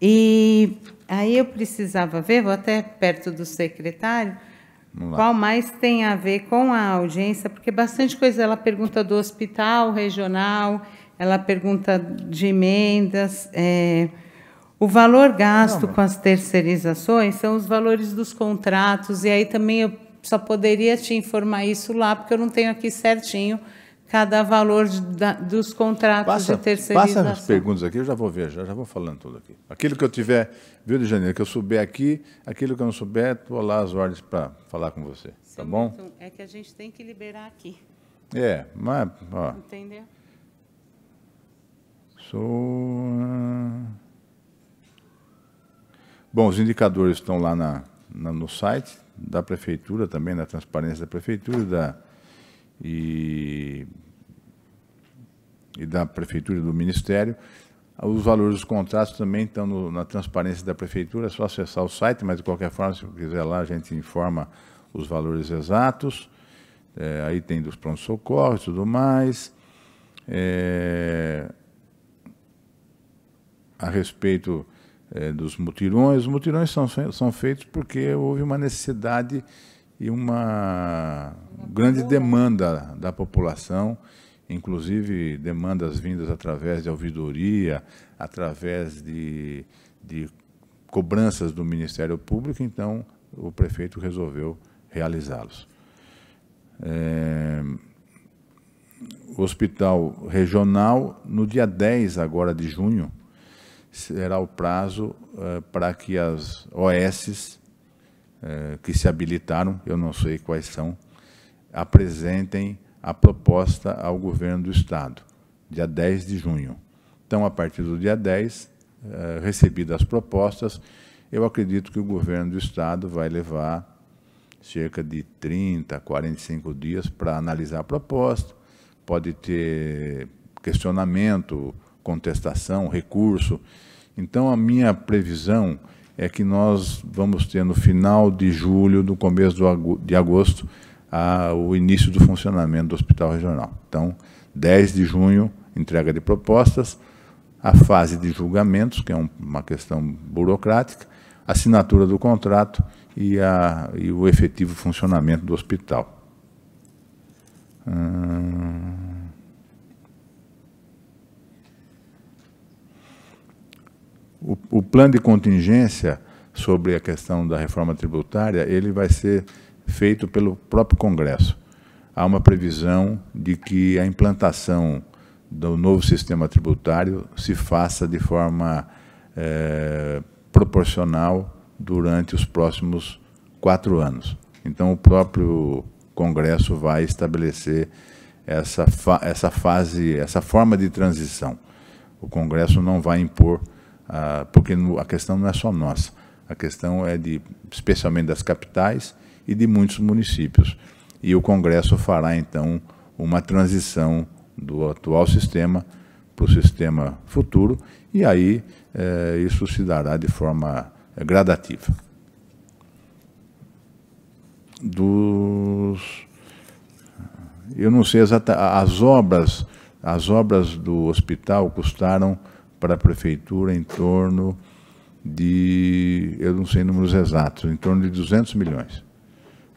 E aí eu precisava ver, vou até perto do secretário, qual mais tem a ver com a audiência, porque bastante coisa ela pergunta do hospital regional, ela pergunta de emendas. É, o valor gasto Não, com as terceirizações são os valores dos contratos, e aí também eu só poderia te informar isso lá, porque eu não tenho aqui certinho cada valor da, dos contratos passa, de terceirização. Passa as perguntas aqui, eu já vou ver, já, já vou falando tudo aqui. Aquilo que eu tiver, viu, de janeiro, que eu souber aqui, aquilo que eu não souber, estou lá às ordens para falar com você, tá Sim, tá bom? Então, é que a gente tem que liberar aqui. É, mas, ó. Entendeu? Sou... Ah. Bom, os indicadores estão lá na, na no site da prefeitura também, na transparência da prefeitura, da e, e da prefeitura e do ministério. Os valores dos contratos também estão no, na transparência da prefeitura, é só acessar o site, mas de qualquer forma, se quiser lá, a gente informa os valores exatos. É, aí tem dos pronto-socorros e tudo mais. É, a respeito é, dos mutirões, os mutirões são, são feitos porque houve uma necessidade e uma grande demanda da população, inclusive demandas vindas através de ouvidoria, através de, de cobranças do Ministério Público, então o prefeito resolveu realizá-los. É, o hospital regional, no dia 10 agora de junho, será o prazo é, para que as OSs eh, que se habilitaram, eu não sei quais são, apresentem a proposta ao governo do Estado, dia 10 de junho. Então, a partir do dia 10, eh, recebidas as propostas, eu acredito que o governo do Estado vai levar cerca de 30, 45 dias para analisar a proposta, pode ter questionamento, contestação, recurso. Então, a minha previsão é que nós vamos ter no final de julho, no começo de agosto, a, o início do funcionamento do hospital regional. Então, 10 de junho, entrega de propostas, a fase de julgamentos, que é um, uma questão burocrática, assinatura do contrato e, a, e o efetivo funcionamento do hospital. Hum... o, o plano de contingência sobre a questão da reforma tributária, ele vai ser feito pelo próprio Congresso. Há uma previsão de que a implantação do novo sistema tributário se faça de forma é, proporcional durante os próximos quatro anos. Então, o próprio Congresso vai estabelecer essa, fa essa fase, essa forma de transição. O Congresso não vai impor ah, porque a questão não é só nossa, a questão é de, especialmente das capitais e de muitos municípios. E o Congresso fará, então, uma transição do atual sistema para o sistema futuro, e aí eh, isso se dará de forma eh, gradativa. Dos eu não sei exatamente, as obras, as obras do hospital custaram para a prefeitura em torno de, eu não sei números exatos, em torno de 200 milhões.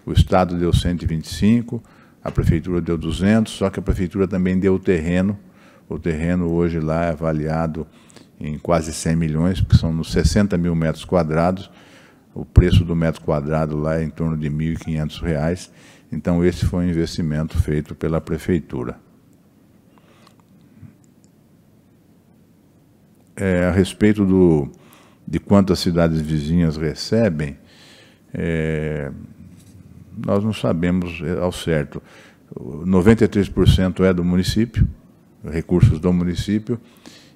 O Estado deu 125, a prefeitura deu 200, só que a prefeitura também deu o terreno. O terreno hoje lá é avaliado em quase 100 milhões, que são nos 60 mil metros quadrados. O preço do metro quadrado lá é em torno de R$ 1.500. Então, esse foi um investimento feito pela prefeitura. é, a respeito do, de quanto as cidades vizinhas recebem, é, nós não sabemos ao certo. 93% é do município, recursos do município,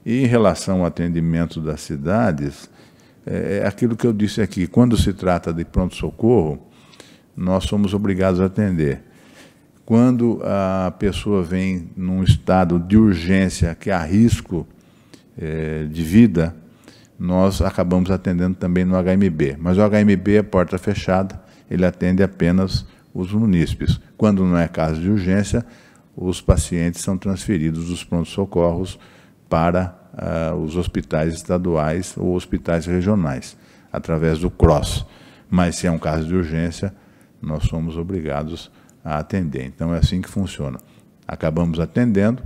e em relação ao atendimento das cidades, é, é aquilo que eu disse aqui, quando se trata de pronto-socorro, nós somos obrigados a atender. Quando a pessoa vem num estado de urgência que há risco é, de vida, nós acabamos atendendo também no HMB. Mas o HMB é porta fechada, ele atende apenas os munícipes. Quando não é caso de urgência, os pacientes são transferidos dos pronto socorros para ah, os hospitais estaduais ou hospitais regionais, através do CROSS. Mas se é um caso de urgência, nós somos obrigados a atender. Então é assim que funciona. Acabamos atendendo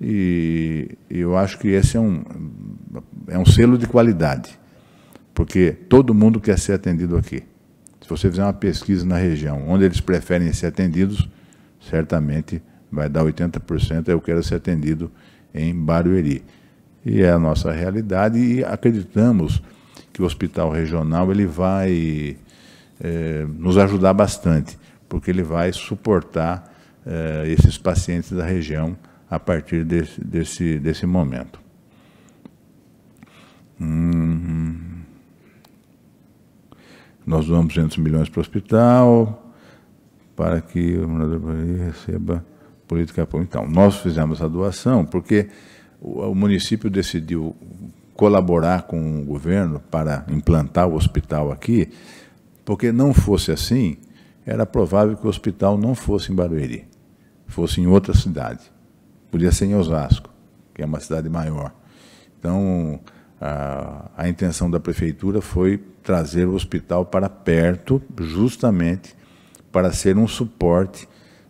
e eu acho que esse é um, é um selo de qualidade, porque todo mundo quer ser atendido aqui. Se você fizer uma pesquisa na região, onde eles preferem ser atendidos, certamente vai dar 80%, eu quero ser atendido em Barueri. E é a nossa realidade e acreditamos que o hospital regional ele vai é, nos ajudar bastante, porque ele vai suportar é, esses pacientes da região a partir desse, desse, desse momento. Hum, nós doamos 200 milhões para o hospital, para que o morador receba política pública. Então, nós fizemos a doação porque o município decidiu colaborar com o governo para implantar o hospital aqui, porque não fosse assim, era provável que o hospital não fosse em Barueri, fosse em outra cidade. Podia ser em Osasco, que é uma cidade maior. Então, a, a intenção da prefeitura foi trazer o hospital para perto, justamente para ser um suporte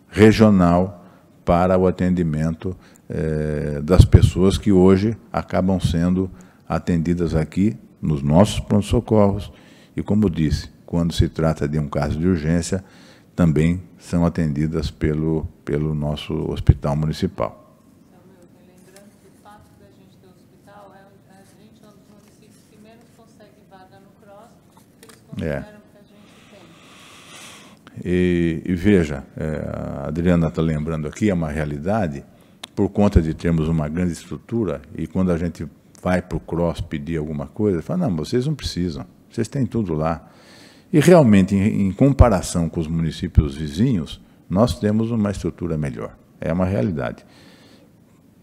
regional para o atendimento eh, das pessoas que hoje acabam sendo atendidas aqui nos nossos pronto-socorros. E, como disse, quando se trata de um caso de urgência, também são atendidas pelo, pelo nosso hospital municipal. É. E, e veja, é, a Adriana está lembrando aqui, é uma realidade, por conta de termos uma grande estrutura, e quando a gente vai para o cross pedir alguma coisa, fala, não, vocês não precisam, vocês têm tudo lá. E realmente, em, em comparação com os municípios vizinhos, nós temos uma estrutura melhor. É uma realidade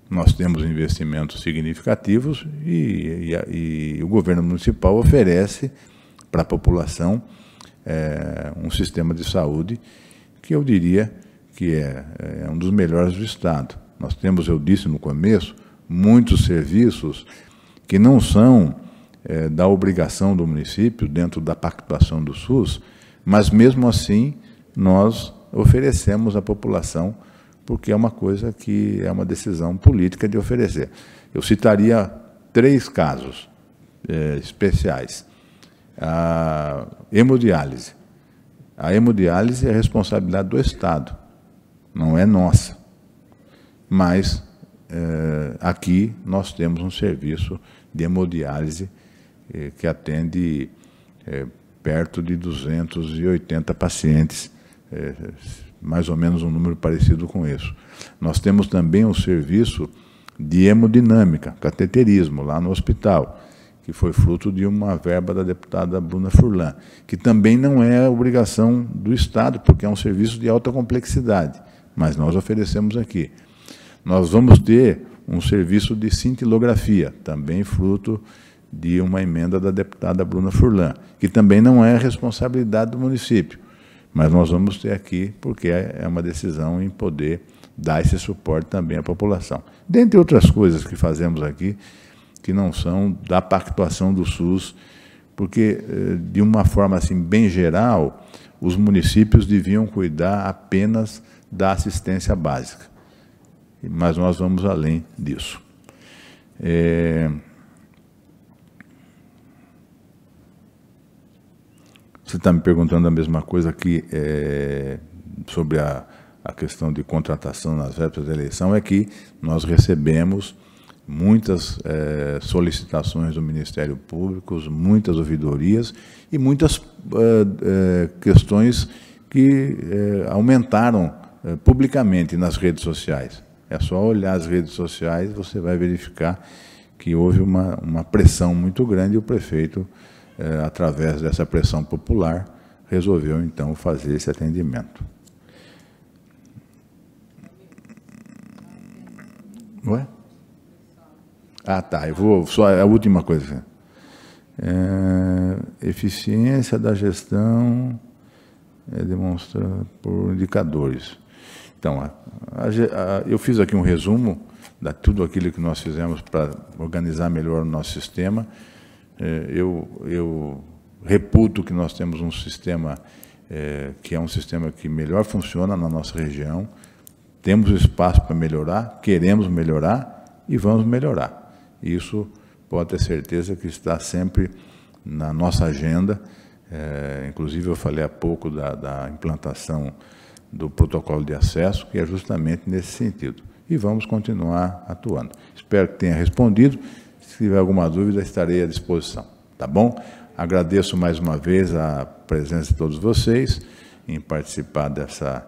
nós temos investimentos significativos e, e, e, o governo municipal oferece para a população é, um sistema de saúde que eu diria que é, é um dos melhores do Estado. Nós temos, eu disse no começo, muitos serviços que não são é, da obrigação do município, dentro da pactuação do SUS, mas mesmo assim nós oferecemos à população, porque é uma coisa que é uma decisão política de oferecer. Eu citaria três casos é, especiais a hemodiálise. A hemodiálise é a responsabilidade do Estado, não é nossa. Mas é, aqui nós temos um serviço de hemodiálise é, que atende é, perto de 280 pacientes, mais ou menos um número parecido com isso. Nós temos também um serviço de hemodinâmica, cateterismo, lá no hospital que foi fruto de uma verba da deputada Bruna Furlan, que também não é obrigação do Estado, porque é um serviço de alta complexidade, mas nós oferecemos aqui. Nós vamos ter um serviço de cintilografia, também fruto de uma emenda da deputada Bruna Furlan, que também não é responsabilidade do município, mas nós vamos ter aqui, porque é uma decisão em poder dar esse suporte também à população. Dentre outras coisas que fazemos aqui, que não são da pactuação do SUS, porque, eh, de uma forma assim bem geral, os municípios deviam cuidar apenas da assistência básica. Mas nós vamos além disso. É... Você está me perguntando a mesma coisa que é, sobre a, a questão de contratação nas vésperas da eleição, é que nós recebemos muitas é, solicitações do Ministério Público, muitas ouvidorias e muitas é, questões que aumentaram publicamente nas redes sociais. É só olhar as redes sociais, você vai verificar que houve uma, uma pressão muito grande e o prefeito, através dessa pressão popular, resolveu então fazer esse atendimento. é? Ah, tá. Eu vou só é a última coisa. É, eficiência da gestão é demonstrada por indicadores. Então, a, a, a, eu fiz aqui um resumo de tudo aquilo que nós fizemos para organizar melhor o nosso sistema. É, eu, eu reputo que nós temos um sistema é, que é um sistema que melhor funciona na nossa região. Temos espaço para melhorar, queremos melhorar e vamos melhorar. Isso pode ter certeza que está sempre na nossa agenda. É, inclusive, eu falei há pouco da, da implantação do protocolo de acesso, que é justamente nesse sentido. E vamos continuar atuando. Espero que tenha respondido. Se tiver alguma dúvida, estarei à disposição. Tá bom? Agradeço mais uma vez a presença de todos vocês em participar dessa,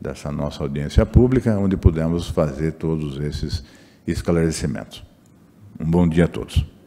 dessa nossa audiência pública, onde pudemos fazer todos esses esclarecimentos. Um bom dia a todos.